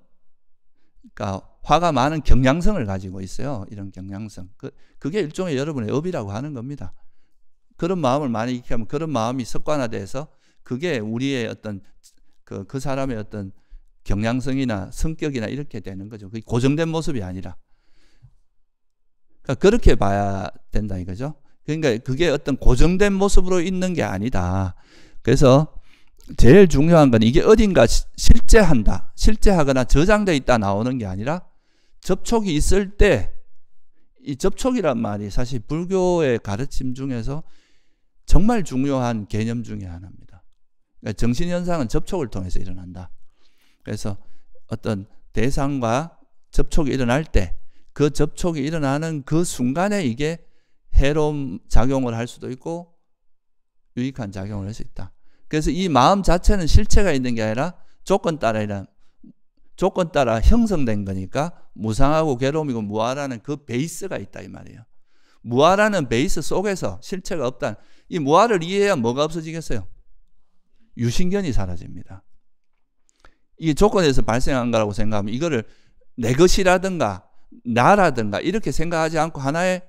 그러니까 화가 많은 경향성을 가지고 있어요. 이런 경향성. 그, 그게 일종의 여러분의 업이라고 하는 겁니다. 그런 마음을 많이 익히 하면 그런 마음이 습관화돼서 그게 우리의 어떤 그, 그 사람의 어떤 경향성이나 성격이나 이렇게 되는 거죠. 그게 고정된 모습이 아니라. 그러니까 그렇게 봐야 된다 이거죠. 그러니까 그게 어떤 고정된 모습으로 있는 게 아니다. 그래서 제일 중요한 건 이게 어딘가 실제한다, 실제하거나 저장돼 있다 나오는 게 아니라 접촉이 있을 때 이 접촉이란 말이 사실 불교의 가르침 중에서 정말 중요한 개념 중의 하나입니다. 그러니까 정신현상은 접촉을 통해서 일어난다. 그래서 어떤 대상과 접촉이 일어날 때 그 접촉이 일어나는 그 순간에 이게 해로운 작용을 할 수도 있고 유익한 작용을 할 수 있다. 그래서 이 마음 자체는 실체가 있는 게 아니라 조건 따라 이란 조건 따라 형성된 거니까 무상하고 괴로움이고 무아라는 그 베이스가 있다 이 말이에요. 무아라는 베이스 속에서 실체가 없다. 이 무아를 이해해야 뭐가 없어지겠어요? 유신견이 사라집니다. 이 조건에서 발생한 거라고 생각하면 이거를 내 것이라든가 나라든가 이렇게 생각하지 않고 하나의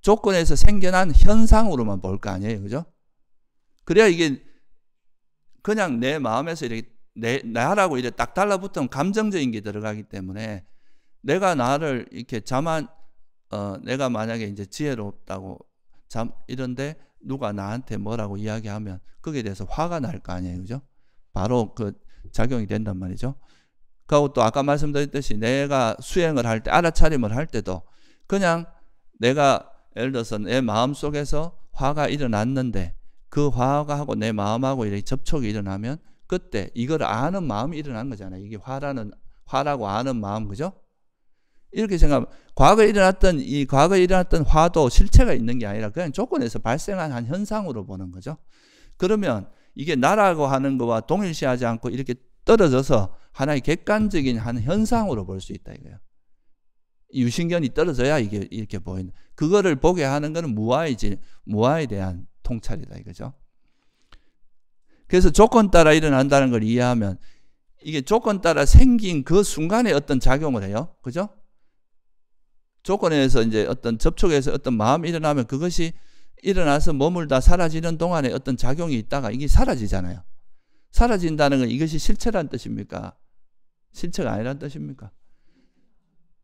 조건에서 생겨난 현상으로만 볼 거 아니에요. 그죠? 그래야 이게 그냥 내 마음에서 이렇게 내, 나라고 이렇딱 달라붙으면 감정적인 게 들어가기 때문에 내가 나를 이렇게 자만, 어, 내가 만약에 이제 지혜롭다고 잠, 이런데 누가 나한테 뭐라고 이야기하면 거기에 대해서 화가 날 거 아니에요. 그죠? 바로 그 작용이 된단 말이죠. 그리고 또 아까 말씀드렸듯이 내가 수행을 할 때, 알아차림을 할 때도 그냥 내가 예를 들어서 내 마음속에서 화가 일어났는데 그 화가하고 내 마음하고 이렇게 접촉이 일어나면 그때 이걸 아는 마음이 일어난 거잖아요. 이게 화라는 화라고 아는 마음 그죠? 이렇게 생각하면 과거에 일어났던 이 과거에 일어났던 화도 실체가 있는 게 아니라 그냥 조건에서 발생한 한 현상으로 보는 거죠. 그러면 이게 나라고 하는 거와 동일시하지 않고 이렇게 떨어져서 하나의 객관적인 한 현상으로 볼 수 있다 이거예요. 유신견이 떨어져야 이게 이렇게 보이는 그거를 보게 하는 거는 무아이지 무아에 대한 통찰이다 이거죠. 그래서 조건 따라 일어난다는 걸 이해하면 이게 조건 따라 생긴 그 순간에 어떤 작용을 해요. 그죠? 조건에서 이제 어떤 접촉에서 어떤 마음이 일어나면 그것이 일어나서 머물다 사라지는 동안에 어떤 작용이 있다가 이게 사라지잖아요. 사라진다는 건 이것이 실체란 뜻입니까? 실체가 아니란 뜻입니까?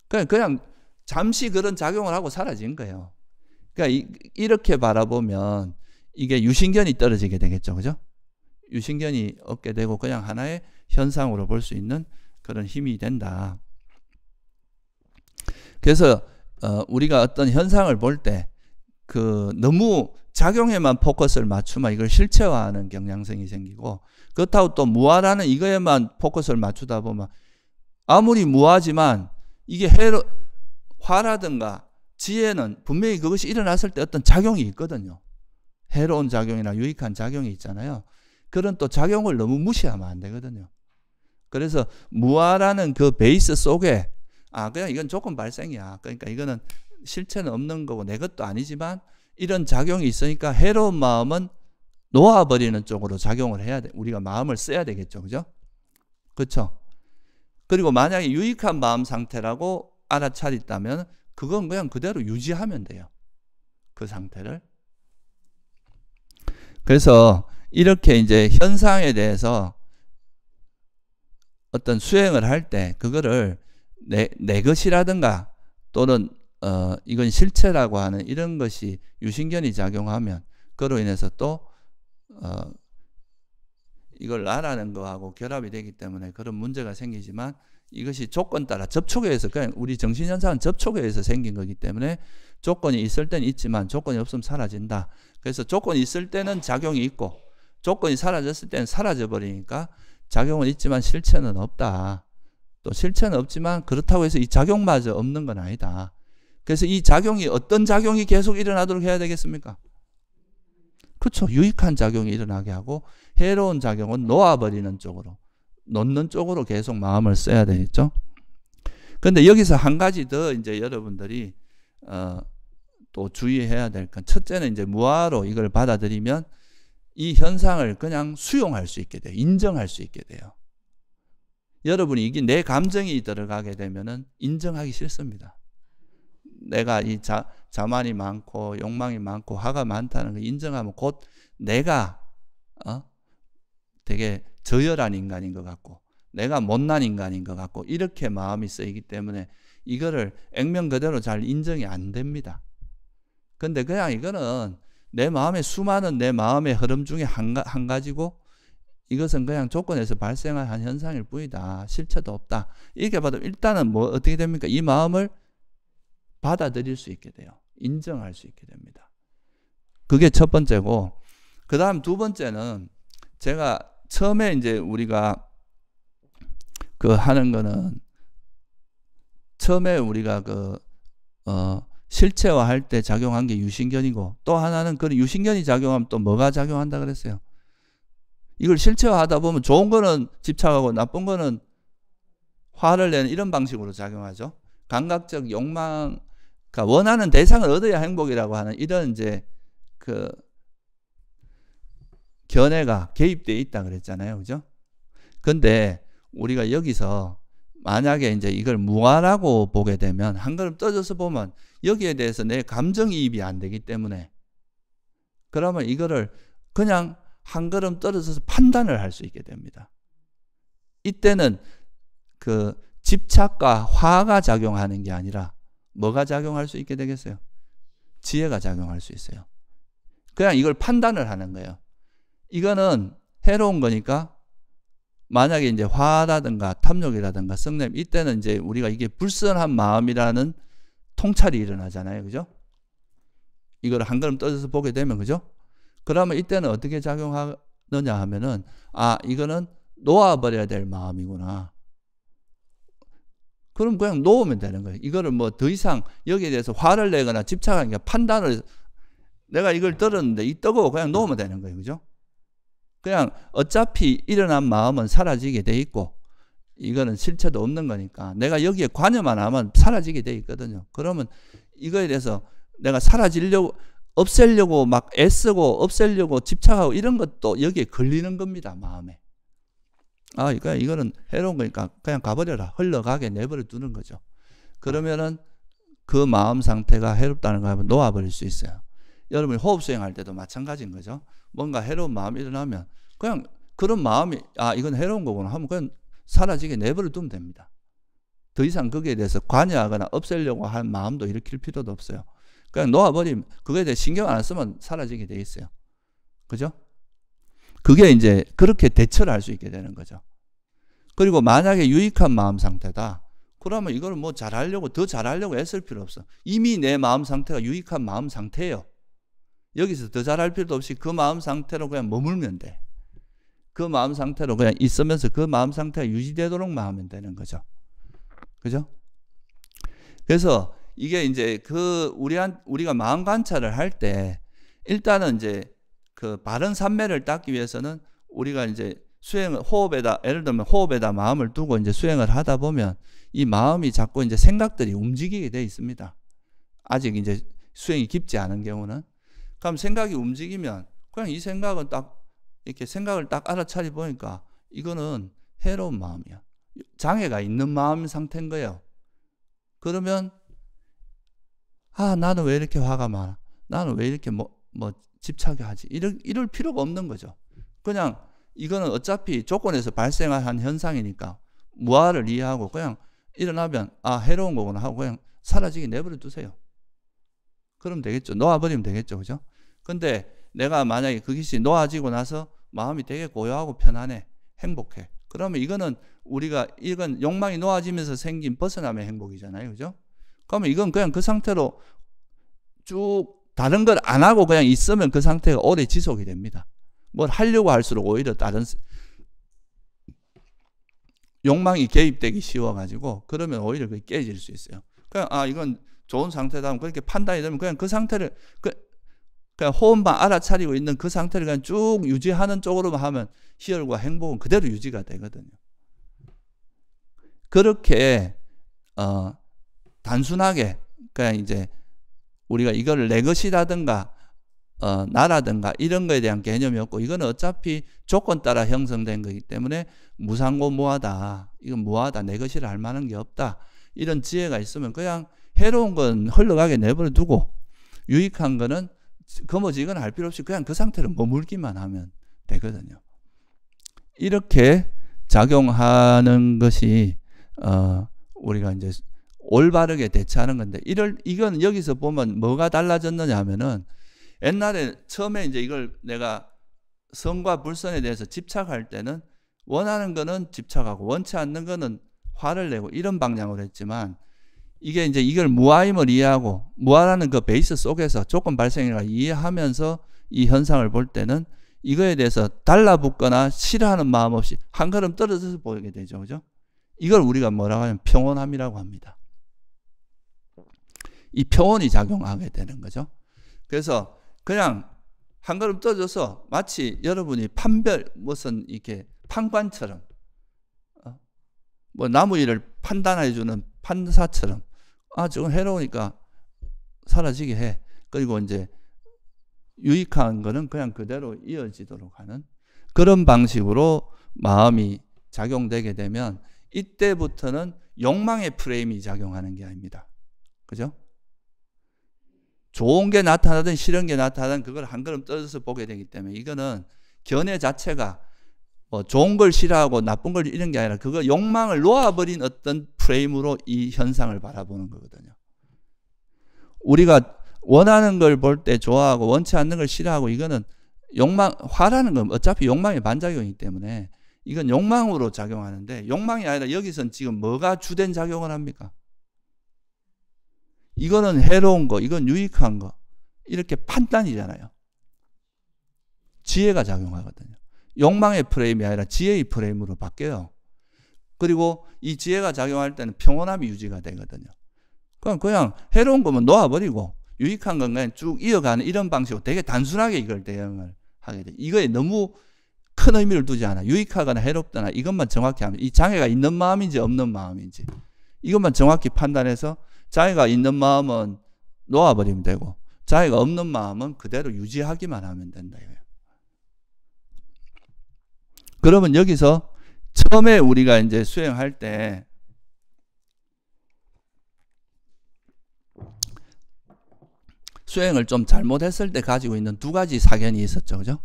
그냥, 그냥 잠시 그런 작용을 하고 사라진 거예요. 그러니까 이, 이렇게 바라보면 이게 유신견이 떨어지게 되겠죠. 그죠? 유신견이 얻게 되고 그냥 하나의 현상으로 볼 수 있는 그런 힘이 된다. 그래서 어, 우리가 어떤 현상을 볼 때 그 너무 작용에만 포커스를 맞추면 이걸 실체화하는 경향성이 생기고 그렇다고 또 무화라는 이거에만 포커스를 맞추다 보면 아무리 무화지만 이게 해로 화라든가 지혜는 분명히 그것이 일어났을 때 어떤 작용이 있거든요. 해로운 작용이나 유익한 작용이 있잖아요. 그런 또 작용을 너무 무시하면 안 되거든요. 그래서 무아라는 그 베이스 속에 아 그냥 이건 조건 발생이야. 그러니까 이거는 실체는 없는 거고 내 것도 아니지만 이런 작용이 있으니까 해로운 마음은 놓아버리는 쪽으로 작용을 해야 돼. 우리가 마음을 써야 되겠죠, 그죠? 그렇죠. 그리고 만약에 유익한 마음 상태라고 알아차렸다면 그건 그냥 그대로 유지하면 돼요. 그 상태를. 그래서 이렇게 이제 현상에 대해서 어떤 수행을 할 때 그거를 내, 내 것이라든가 또는 어, 이건 실체라고 하는 이런 것이 유신견이 작용하면 그로 인해서 또 어, 이걸 나라는 거하고 결합이 되기 때문에 그런 문제가 생기지만 이것이 조건 따라 접촉에 의해서 그냥 우리 정신현상은 접촉에 의해서 생긴 거기 때문에 조건이 있을 땐 있지만 조건이 없으면 사라진다. 그래서 조건이 있을 때는 작용이 있고 조건이 사라졌을 때는 사라져 버리니까 작용은 있지만 실체는 없다. 또 실체는 없지만 그렇다고 해서 이 작용마저 없는 건 아니다. 그래서 이 작용이 어떤 작용이 계속 일어나도록 해야 되겠습니까? 그렇죠. 유익한 작용이 일어나게 하고 해로운 작용은 놓아버리는 쪽으로 놓는 쪽으로 계속 마음을 써야 되겠죠. 근데 여기서 한 가지 더 이제 여러분들이 어또 주의해야 될 건 첫째는 이제 무아로 이걸 받아들이면 이 현상을 그냥 수용할 수 있게 돼요. 인정할 수 있게 돼요. 여러분이 이게 내 감정이 들어가게 되면은 인정하기 싫습니다. 내가 이 자, 자만이 많고 욕망이 많고 화가 많다는 걸 인정하면 곧 내가 어? 되게 저열한 인간인 것 같고 내가 못난 인간인 것 같고 이렇게 마음이 쓰이기 때문에 이거를 액면 그대로 잘 인정이 안 됩니다. 근데 그냥 이거는 내 마음의 수많은 내 마음의 흐름 중에 한, 한 가지고 이것은 그냥 조건에서 발생한 한 현상일 뿐이다. 실체도 없다. 이렇게 봐도 일단은 뭐 어떻게 됩니까? 이 마음을 받아들일 수 있게 돼요. 인정할 수 있게 됩니다. 그게 첫 번째고, 그 다음 두 번째는 제가 처음에 이제 우리가 그 하는 거는 처음에 우리가 그, 어, 실체화할 때 작용한 게 유신견이고 또 하나는 그런 유신견이 작용하면 또 뭐가 작용한다 그랬어요? 이걸 실체화하다 보면 좋은 거는 집착하고 나쁜 거는 화를 내는 이런 방식으로 작용하죠. 감각적 욕망, 그러니까 원하는 대상을 얻어야 행복이라고 하는 이런 이제 그 견해가 개입돼 있다 그랬잖아요. 그죠? 근데 우리가 여기서 만약에 이제 이걸 무아라고 보게 되면 한 걸음 떠져서 보면 여기에 대해서 내 감정이입이 안 되기 때문에 그러면 이거를 그냥 한 걸음 떨어져서 판단을 할 수 있게 됩니다. 이때는 그 집착과 화가 작용하는 게 아니라 뭐가 작용할 수 있게 되겠어요? 지혜가 작용할 수 있어요. 그냥 이걸 판단을 하는 거예요. 이거는 해로운 거니까 만약에 이제 화라든가 탐욕이라든가 성냄 이때는 이제 우리가 이게 불선한 마음이라는 통찰이 일어나잖아요. 그죠? 이걸 한 걸음 떨져서 보게 되면 그죠? 그러면 이때는 어떻게 작용하느냐 하면은 아, 이거는 놓아 버려야 될 마음이구나. 그럼 그냥 놓으면 되는 거예요. 이거를 뭐 더 이상 여기에 대해서 화를 내거나 집착하니까 판단을 내가 이걸 들었는데 이 뜨거워 그냥 놓으면 되는 거예요. 그죠? 그냥 어차피 일어난 마음은 사라지게 돼 있고 이거는 실체도 없는 거니까 내가 여기에 관여만 하면 사라지게 돼 있거든요. 그러면 이거에 대해서 내가 사라지려고 없애려고 막 애쓰고 없애려고 집착하고 이런 것도 여기에 걸리는 겁니다. 마음에. 아, 그러 그러니까 이거는 해로운 거니까 그냥 가버려라. 흘러가게 내버려 두는 거죠. 그러면은 그 마음 상태가 해롭다는 걸 한번 놓아버릴 수 있어요. 여러분이 호흡수행할 때도 마찬가지인 거죠. 뭔가 해로운 마음이 일어나면 그냥 그런 마음이 아 이건 해로운 거구나 하면 그냥 사라지게 내버려 두면 됩니다. 더 이상 거기에 대해서 관여하거나 없애려고 할 마음도 일으킬 필요도 없어요. 그냥 놓아버리면 그거에 대해 신경 안 쓰면 사라지게 돼 있어요. 그죠? 그게 이제 그렇게 대처를 할 수 있게 되는 거죠. 그리고 만약에 유익한 마음 상태다. 그러면 이걸 뭐 잘하려고 더 잘하려고 애쓸 필요 없어. 이미 내 마음 상태가 유익한 마음 상태예요. 여기서 더 잘할 필요도 없이 그 마음 상태로 그냥 머물면 돼. 그 마음 상태로 그냥 있으면서 그 마음 상태가 유지되도록만 하면 되는 거죠. 그죠? 그래서 이게 이제 그 우리한 우리가 마음 관찰을 할 때 일단은 이제 그 바른 삼매를 닦기 위해서는 우리가 이제 수행 을 호흡에다 예를 들면 호흡에다 마음을 두고 이제 수행을 하다 보면 이 마음이 자꾸 이제 생각들이 움직이게 돼 있습니다. 아직 이제 수행이 깊지 않은 경우는 그럼 생각이 움직이면 그냥 이 생각은 딱 이렇게 생각을 딱 알아차리 보니까 이거는 해로운 마음이야. 장애가 있는 마음 상태인 거예요. 그러면 아 나는 왜 이렇게 화가 많아? 나는 왜 이렇게 뭐, 뭐 집착이 하지? 이럴, 이럴 필요가 없는 거죠. 그냥 이거는 어차피 조건에서 발생한 현상이니까 무화를 이해하고 그냥 일어나면 아 해로운 거구나 하고 그냥 사라지게 내버려 두세요. 그럼 되겠죠. 놓아버리면 되겠죠. 그죠? 근데 내가 만약에 그 기시 놓아지고 나서 마음이 되게 고요하고 편안해. 행복해. 그러면 이거는 우리가 이건 욕망이 놓아지면서 생긴 벗어남의 행복이잖아요. 그죠? 그러면 이건 그냥 그 상태로 쭉 다른 걸 안 하고 그냥 있으면 그 상태가 오래 지속이 됩니다. 뭘 하려고 할수록 오히려 다른 욕망이 개입되기 쉬워가지고 그러면 오히려 그게 깨질 수 있어요. 그냥 아 이건 좋은 상태다 하면 그렇게 판단이 되면 그냥 그 상태를 그 그냥 그러니까 호흡만 알아차리고 있는 그 상태를 그냥 쭉 유지하는 쪽으로만 하면 희열과 행복은 그대로 유지가 되거든요. 그렇게 어 단순하게 그냥 이제 우리가 이걸 내 것이라든가 어 나라든가 이런 거에 대한 개념이 없고 이건 어차피 조건 따라 형성된 거기 때문에 무상고 무하다 이건 무하다 내 것이라 할 만한 게 없다 이런 지혜가 있으면 그냥 해로운 건 흘러가게 내버려 두고 유익한 거는 거머쥐거나 할 필요 없이 그냥 그 상태로 머물기만 하면 되거든요. 이렇게 작용하는 것이 어, 우리가 이제 올바르게 대처하는 건데 이럴 이건 여기서 보면 뭐가 달라졌느냐 하면은 옛날에 처음에 이제 이걸 내가 성과 불선에 대해서 집착할 때는 원하는 거는 집착하고 원치 않는 거는 화를 내고 이런 방향으로 했지만 이게 이제 이걸 무아임을 이해하고 무아라는 그 베이스 속에서 조건 발생이라 이해하면서 이 현상을 볼 때는 이거에 대해서 달라붙거나 싫어하는 마음 없이 한 걸음 떨어져서 보게 되죠. 그죠? 이걸 우리가 뭐라고 하면 평온함이라고 합니다. 이 평온이 작용하게 되는 거죠. 그래서 그냥 한 걸음 떨어져서 마치 여러분이 판별 무슨 이렇게 판관처럼 어? 뭐 나무 일을 판단해 주는 판사처럼 아, 조금 해로우니까 사라지게 해. 그리고 이제 유익한 거는 그냥 그대로 이어지도록 하는 그런 방식으로 마음이 작용되게 되면 이때부터는 욕망의 프레임이 작용하는 게 아닙니다. 그죠? 좋은 게 나타나든 싫은 게 나타나든 그걸 한 걸음 떨어져서 보게 되기 때문에 이거는 견해 자체가 뭐 좋은 걸 싫어하고 나쁜 걸 이런 게 아니라 그거 욕망을 놓아버린 어떤 프레임으로 이 현상을 바라보는 거거든요. 우리가 원하는 걸 볼 때 좋아하고 원치 않는 걸 싫어하고 이거는 욕망 화라는 건 어차피 욕망의 반작용이기 때문에 이건 욕망으로 작용하는데 욕망이 아니라 여기선 지금 뭐가 주된 작용을 합니까? 이거는 해로운 거, 이건 유익한 거 이렇게 판단이잖아요. 지혜가 작용하거든요. 욕망의 프레임이 아니라 지혜의 프레임으로 바뀌어요. 그리고 이 지혜가 작용할 때는 평온함이 유지가 되거든요. 그냥, 그냥 해로운 거면 놓아버리고 유익한 건 그냥 쭉 이어가는 이런 방식으로 되게 단순하게 이걸 대응을 하게 돼. 이거에 너무 큰 의미를 두지 않아. 유익하거나 해롭거나 이것만 정확히 하면 이 장애가 있는 마음인지 없는 마음인지 이것만 정확히 판단해서 장애가 있는 마음은 놓아버리면 되고 장애가 없는 마음은 그대로 유지하기만 하면 된다. 이거예요. 그러면 여기서 처음에 우리가 이제 수행할 때 수행을 좀 잘못했을 때 가지고 있는 두 가지 사견이 있었죠. 그죠?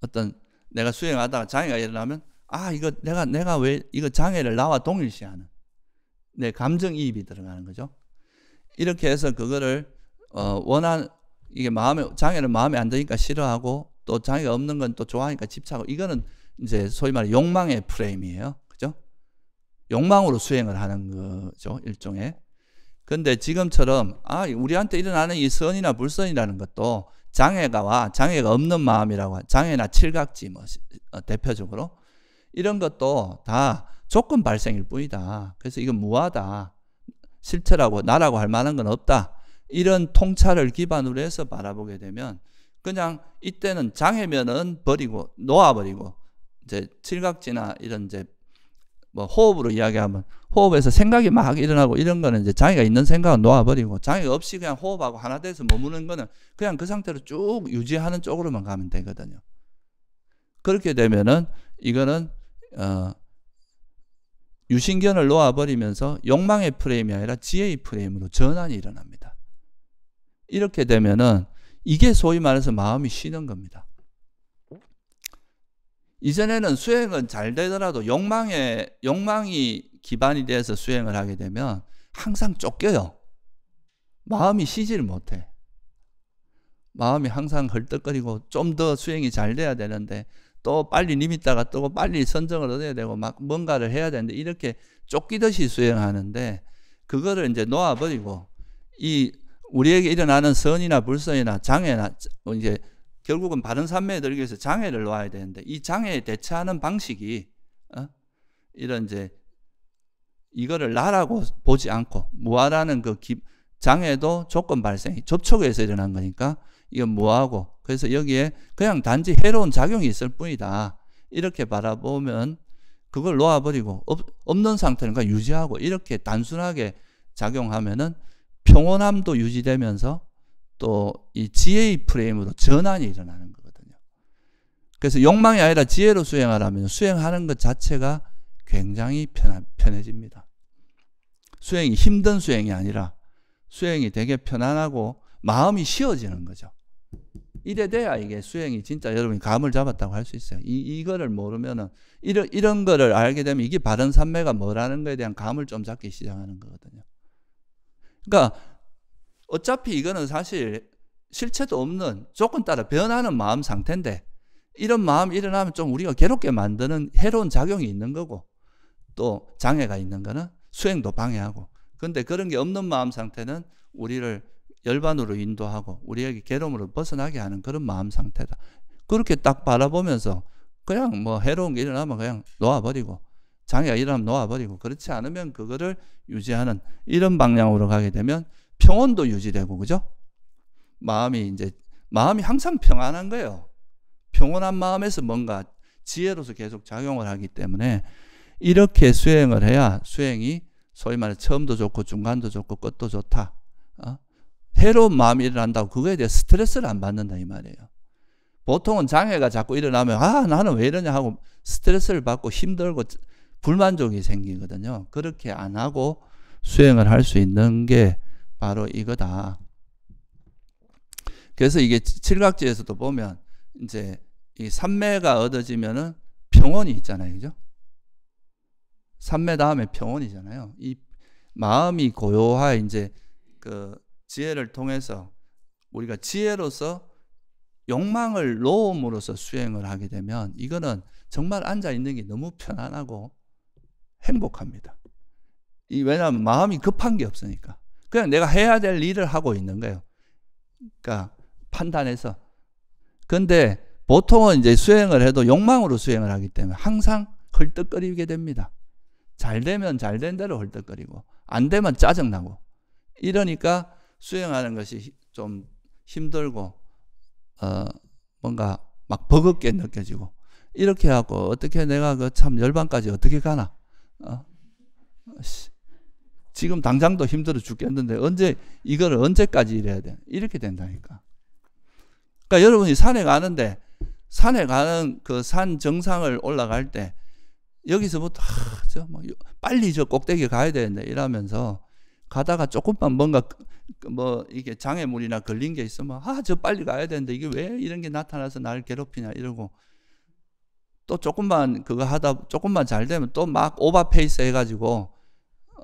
어떤 내가 수행하다가 장애가 일어나면 아, 이거 내가 내가 왜 이거 장애를 나와 동일시하는 내 감정이입이 들어가는 거죠. 이렇게 해서 그거를 어, 원한 이게 마음에 장애를 마음에 안 드니까 싫어하고 또 자기가 없는 건 또 좋아하니까 집착하고 이거는 이제 소위 말해 욕망의 프레임이에요. 그죠? 욕망으로 수행을 하는 거죠. 일종의. 근데 지금처럼 아, 우리한테 일어나는 이 선이나 불선이라는 것도 장애가 와 장애가 없는 마음이라고 장애나 칠각지 뭐 어, 대표적으로 이런 것도 다 조건 발생일 뿐이다. 그래서 이건 무하다. 실체라고 나라고 할 만한 건 없다. 이런 통찰을 기반으로 해서 바라보게 되면 그냥 이때는 장애면은 버리고 놓아버리고 이제 칠각지나 이런 이제 뭐 호흡으로 이야기하면 호흡에서 생각이 막 일어나고 이런 거는 이제 장애가 있는 생각은 놓아버리고 장애가 없이 그냥 호흡하고 하나 돼서 머무는 거는 그냥 그 상태로 쭉 유지하는 쪽으로만 가면 되거든요. 그렇게 되면은 이거는 어 유신견을 놓아버리면서 욕망의 프레임이 아니라 지혜의 프레임으로 전환이 일어납니다. 이렇게 되면은 이게 소위 말해서 마음이 쉬는 겁니다. 이전에는 수행은 잘 되더라도 욕망에 욕망이 기반이 돼서 수행을 하게 되면 항상 쫓겨요. 마음이 쉬질 못해. 마음이 항상 헐떡거리고 좀 더 수행이 잘 돼야 되는데 또 빨리 리미터가 뜨고 빨리 선정을 얻어야 되고 막 뭔가를 해야 되는데 이렇게 쫓기듯이 수행하는데 그거를 이제 놓아버리고 이 우리에게 일어나는 선이나 불선이나 장애나 뭐 이제 결국은 바른 산매에 들기 위해서 장애를 놓아야 되는데 이 장애에 대처하는 방식이 어? 이런 이제 이거를 나라고 보지 않고 무아라는 그 기, 장애도 조건 발생이 접촉에서 일어난 거니까 이건 무하고 그래서 여기에 그냥 단지 해로운 작용이 있을 뿐이다 이렇게 바라보면 그걸 놓아버리고 없, 없는 상태는 그냥 유지하고 이렇게 단순하게 작용하면은 평온함도 유지되면서 또 이 지혜의 프레임으로 전환이 일어나는 거거든요. 그래서 욕망이 아니라 지혜로 수행하라면 수행하는 것 자체가 굉장히 편한, 편해집니다. 수행이 힘든 수행이 아니라 수행이 되게 편안하고 마음이 쉬워지는 거죠. 이래 돼야 이게 수행이 진짜 여러분이 감을 잡았다고 할 수 있어요. 이, 이거를 모르면은, 이런, 이런 거를 알게 되면 이게 바른 산매가 뭐라는 거에 대한 감을 좀 잡기 시작하는 거거든요. 그러니까 어차피 이거는 사실 실체도 없는 조건 따라 변하는 마음 상태인데 이런 마음이 일어나면 좀 우리가 괴롭게 만드는 해로운 작용이 있는 거고 또 장애가 있는 거는 수행도 방해하고 근데 그런 게 없는 마음 상태는 우리를 열반으로 인도하고 우리에게 괴로움으로 벗어나게 하는 그런 마음 상태다. 그렇게 딱 바라보면서 그냥 뭐 해로운 게 일어나면 그냥 놓아버리고 장애가 일어나면 놓아버리고 그렇지 않으면 그거를 유지하는 이런 방향으로 가게 되면 평온도 유지되고 그죠? 마음이 이제 마음이 항상 평안한 거예요. 평온한 마음에서 뭔가 지혜로서 계속 작용을 하기 때문에 이렇게 수행을 해야 수행이 소위 말해 처음도 좋고 중간도 좋고 끝도 좋다. 어? 해로운 마음이 일어난다고 그거에 대해 스트레스를 안 받는다 이 말이에요. 보통은 장애가 자꾸 일어나면 아 나는 왜 이러냐 하고 스트레스를 받고 힘들고 불만족이 생기거든요. 그렇게 안 하고 수행을 할 수 있는 게 바로 이거다. 그래서 이게 칠각지에서도 보면 이제 이 삼매가 얻어지면은 평온이 있잖아요. 그죠? 삼매 다음에 평온이잖아요. 이 마음이 고요하 이제 그 지혜를 통해서 우리가 지혜로서 욕망을 놓음으로써 수행을 하게 되면 이거는 정말 앉아 있는 게 너무 편안하고 행복합니다. 이 왜냐하면 마음이 급한 게 없으니까. 그냥 내가 해야 될 일을 하고 있는 거예요. 그러니까 판단해서. 근데 보통은 이제 수행을 해도 욕망으로 수행을 하기 때문에 항상 헐떡거리게 됩니다. 잘 되면 잘 된 대로 헐떡거리고 안 되면 짜증나고 이러니까 수행하는 것이 좀 힘들고 어 뭔가 막 버겁게 느껴지고 이렇게 하고 어떻게 내가 그 참 열반까지 어떻게 가나 어? 지금 당장도 힘들어 죽겠는데 언제 이거를 언제까지 이래야 돼? 이렇게 된다니까. 그러니까 여러분이 산에 가는데 산에 가는 그 산 정상을 올라갈 때 여기서부터 아, 저 뭐, 빨리 저 꼭대기 가야 되는데 이러면서 가다가 조금만 뭔가 그, 그 뭐 이게 장애물이나 걸린 게 있으면 아저 빨리 가야 되는데 이게 왜 이런 게 나타나서 나를 괴롭히냐 이러고 또 조금만 그거 하다 조금만 잘 되면 또 막 오버페이스 해가지고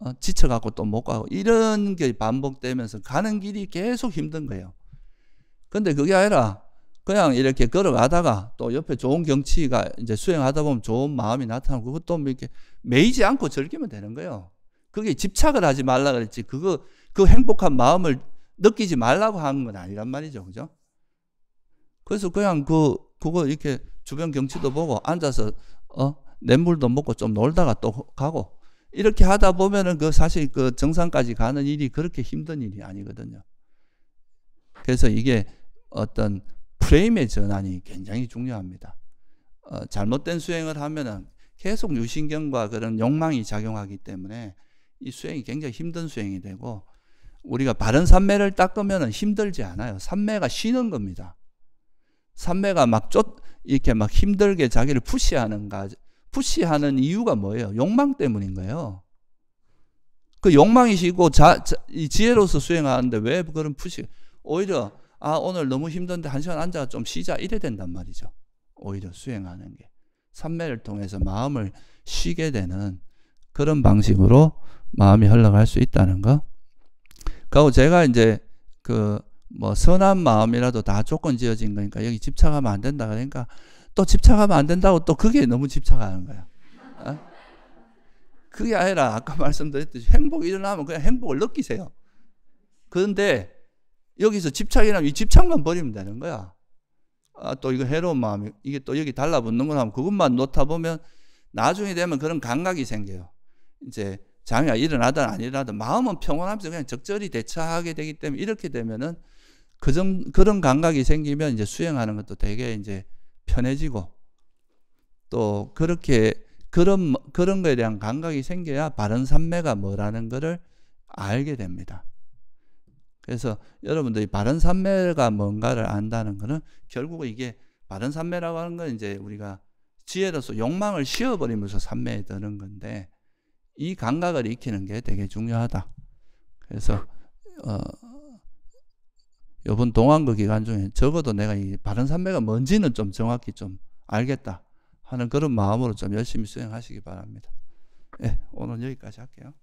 어, 지쳐갖고 또 못 가고 이런 게 반복되면서 가는 길이 계속 힘든 거예요. 근데 그게 아니라 그냥 이렇게 걸어가다가 또 옆에 좋은 경치가 이제 수행하다 보면 좋은 마음이 나타나고 그것도 뭐 이렇게 매이지 않고 즐기면 되는 거예요. 그게 집착을 하지 말라 그랬지 그거 그 행복한 마음을 느끼지 말라고 하는 건 아니란 말이죠. 그죠? 그래서 그냥 그 그거 이렇게 주변 경치도 보고 앉아서 어 냇물도 먹고 좀 놀다가 또 가고 이렇게 하다 보면은 그 사실 그 정상까지 가는 일이 그렇게 힘든 일이 아니거든요. 그래서 이게 어떤 프레임의 전환이 굉장히 중요합니다. 어, 잘못된 수행을 하면은 계속 유신경과 그런 욕망이 작용하기 때문에 이 수행이 굉장히 힘든 수행이 되고 우리가 바른 삼매를 닦으면은 힘들지 않아요. 삼매가 쉬는 겁니다. 삼매가 막 쫓, 이렇게 막 힘들게 자기를 푸시하는가, 푸시하는 이유가 뭐예요? 욕망 때문인 거예요. 그 욕망이시고 자, 자, 지혜로서 수행하는데 왜 그런 푸시? 오히려 아 오늘 너무 힘든데 한 시간 앉아 좀 쉬자 이래 된단 말이죠. 오히려 수행하는 게 삼매를 통해서 마음을 쉬게 되는 그런 방식으로 마음이 흘러갈 수 있다는 거. 그리고 제가 이제 그뭐 선한 마음이라도 다 조건 지어진 거니까 여기 집착하면 안 된다 그러니까 또 집착하면 안 된다고 또 그게 너무 집착하는 거야. 어? 그게 아니라 아까 말씀드렸듯이 행복이 일어나면 그냥 행복을 느끼세요. 그런데 여기서 집착이라면 이 집착만 버리면 되는 거야. 아, 또 이거 해로운 마음이 이게 또 여기 달라붙는구 하면 그것만 놓다 보면 나중에 되면 그런 감각이 생겨요. 이제 장애가 일어나든 안일어든 마음은 평온하면서 그냥 적절히 대처하게 되기 때문에 이렇게 되면은 그 정, 그런 감각이 생기면 이제 수행하는 것도 되게 이제 편해지고 또 그렇게 그런 그런 거에 대한 감각이 생겨야 바른 삼매가 뭐라는 것을 알게 됩니다. 그래서 여러분들이 바른 삼매가 뭔가를 안다는 것은 결국 이게 바른 삼매라고 하는 건 이제 우리가 지혜로서 욕망을 씌워버리면서 삼매에 드는 건데 이 감각을 익히는 게 되게 중요하다. 그래서 어, 요번 동안거 기간 중에 적어도 내가 이 바른 산매가 뭔지는 좀 정확히 좀 알겠다 하는 그런 마음으로 좀 열심히 수행하시기 바랍니다. 예, 오늘 여기까지 할게요.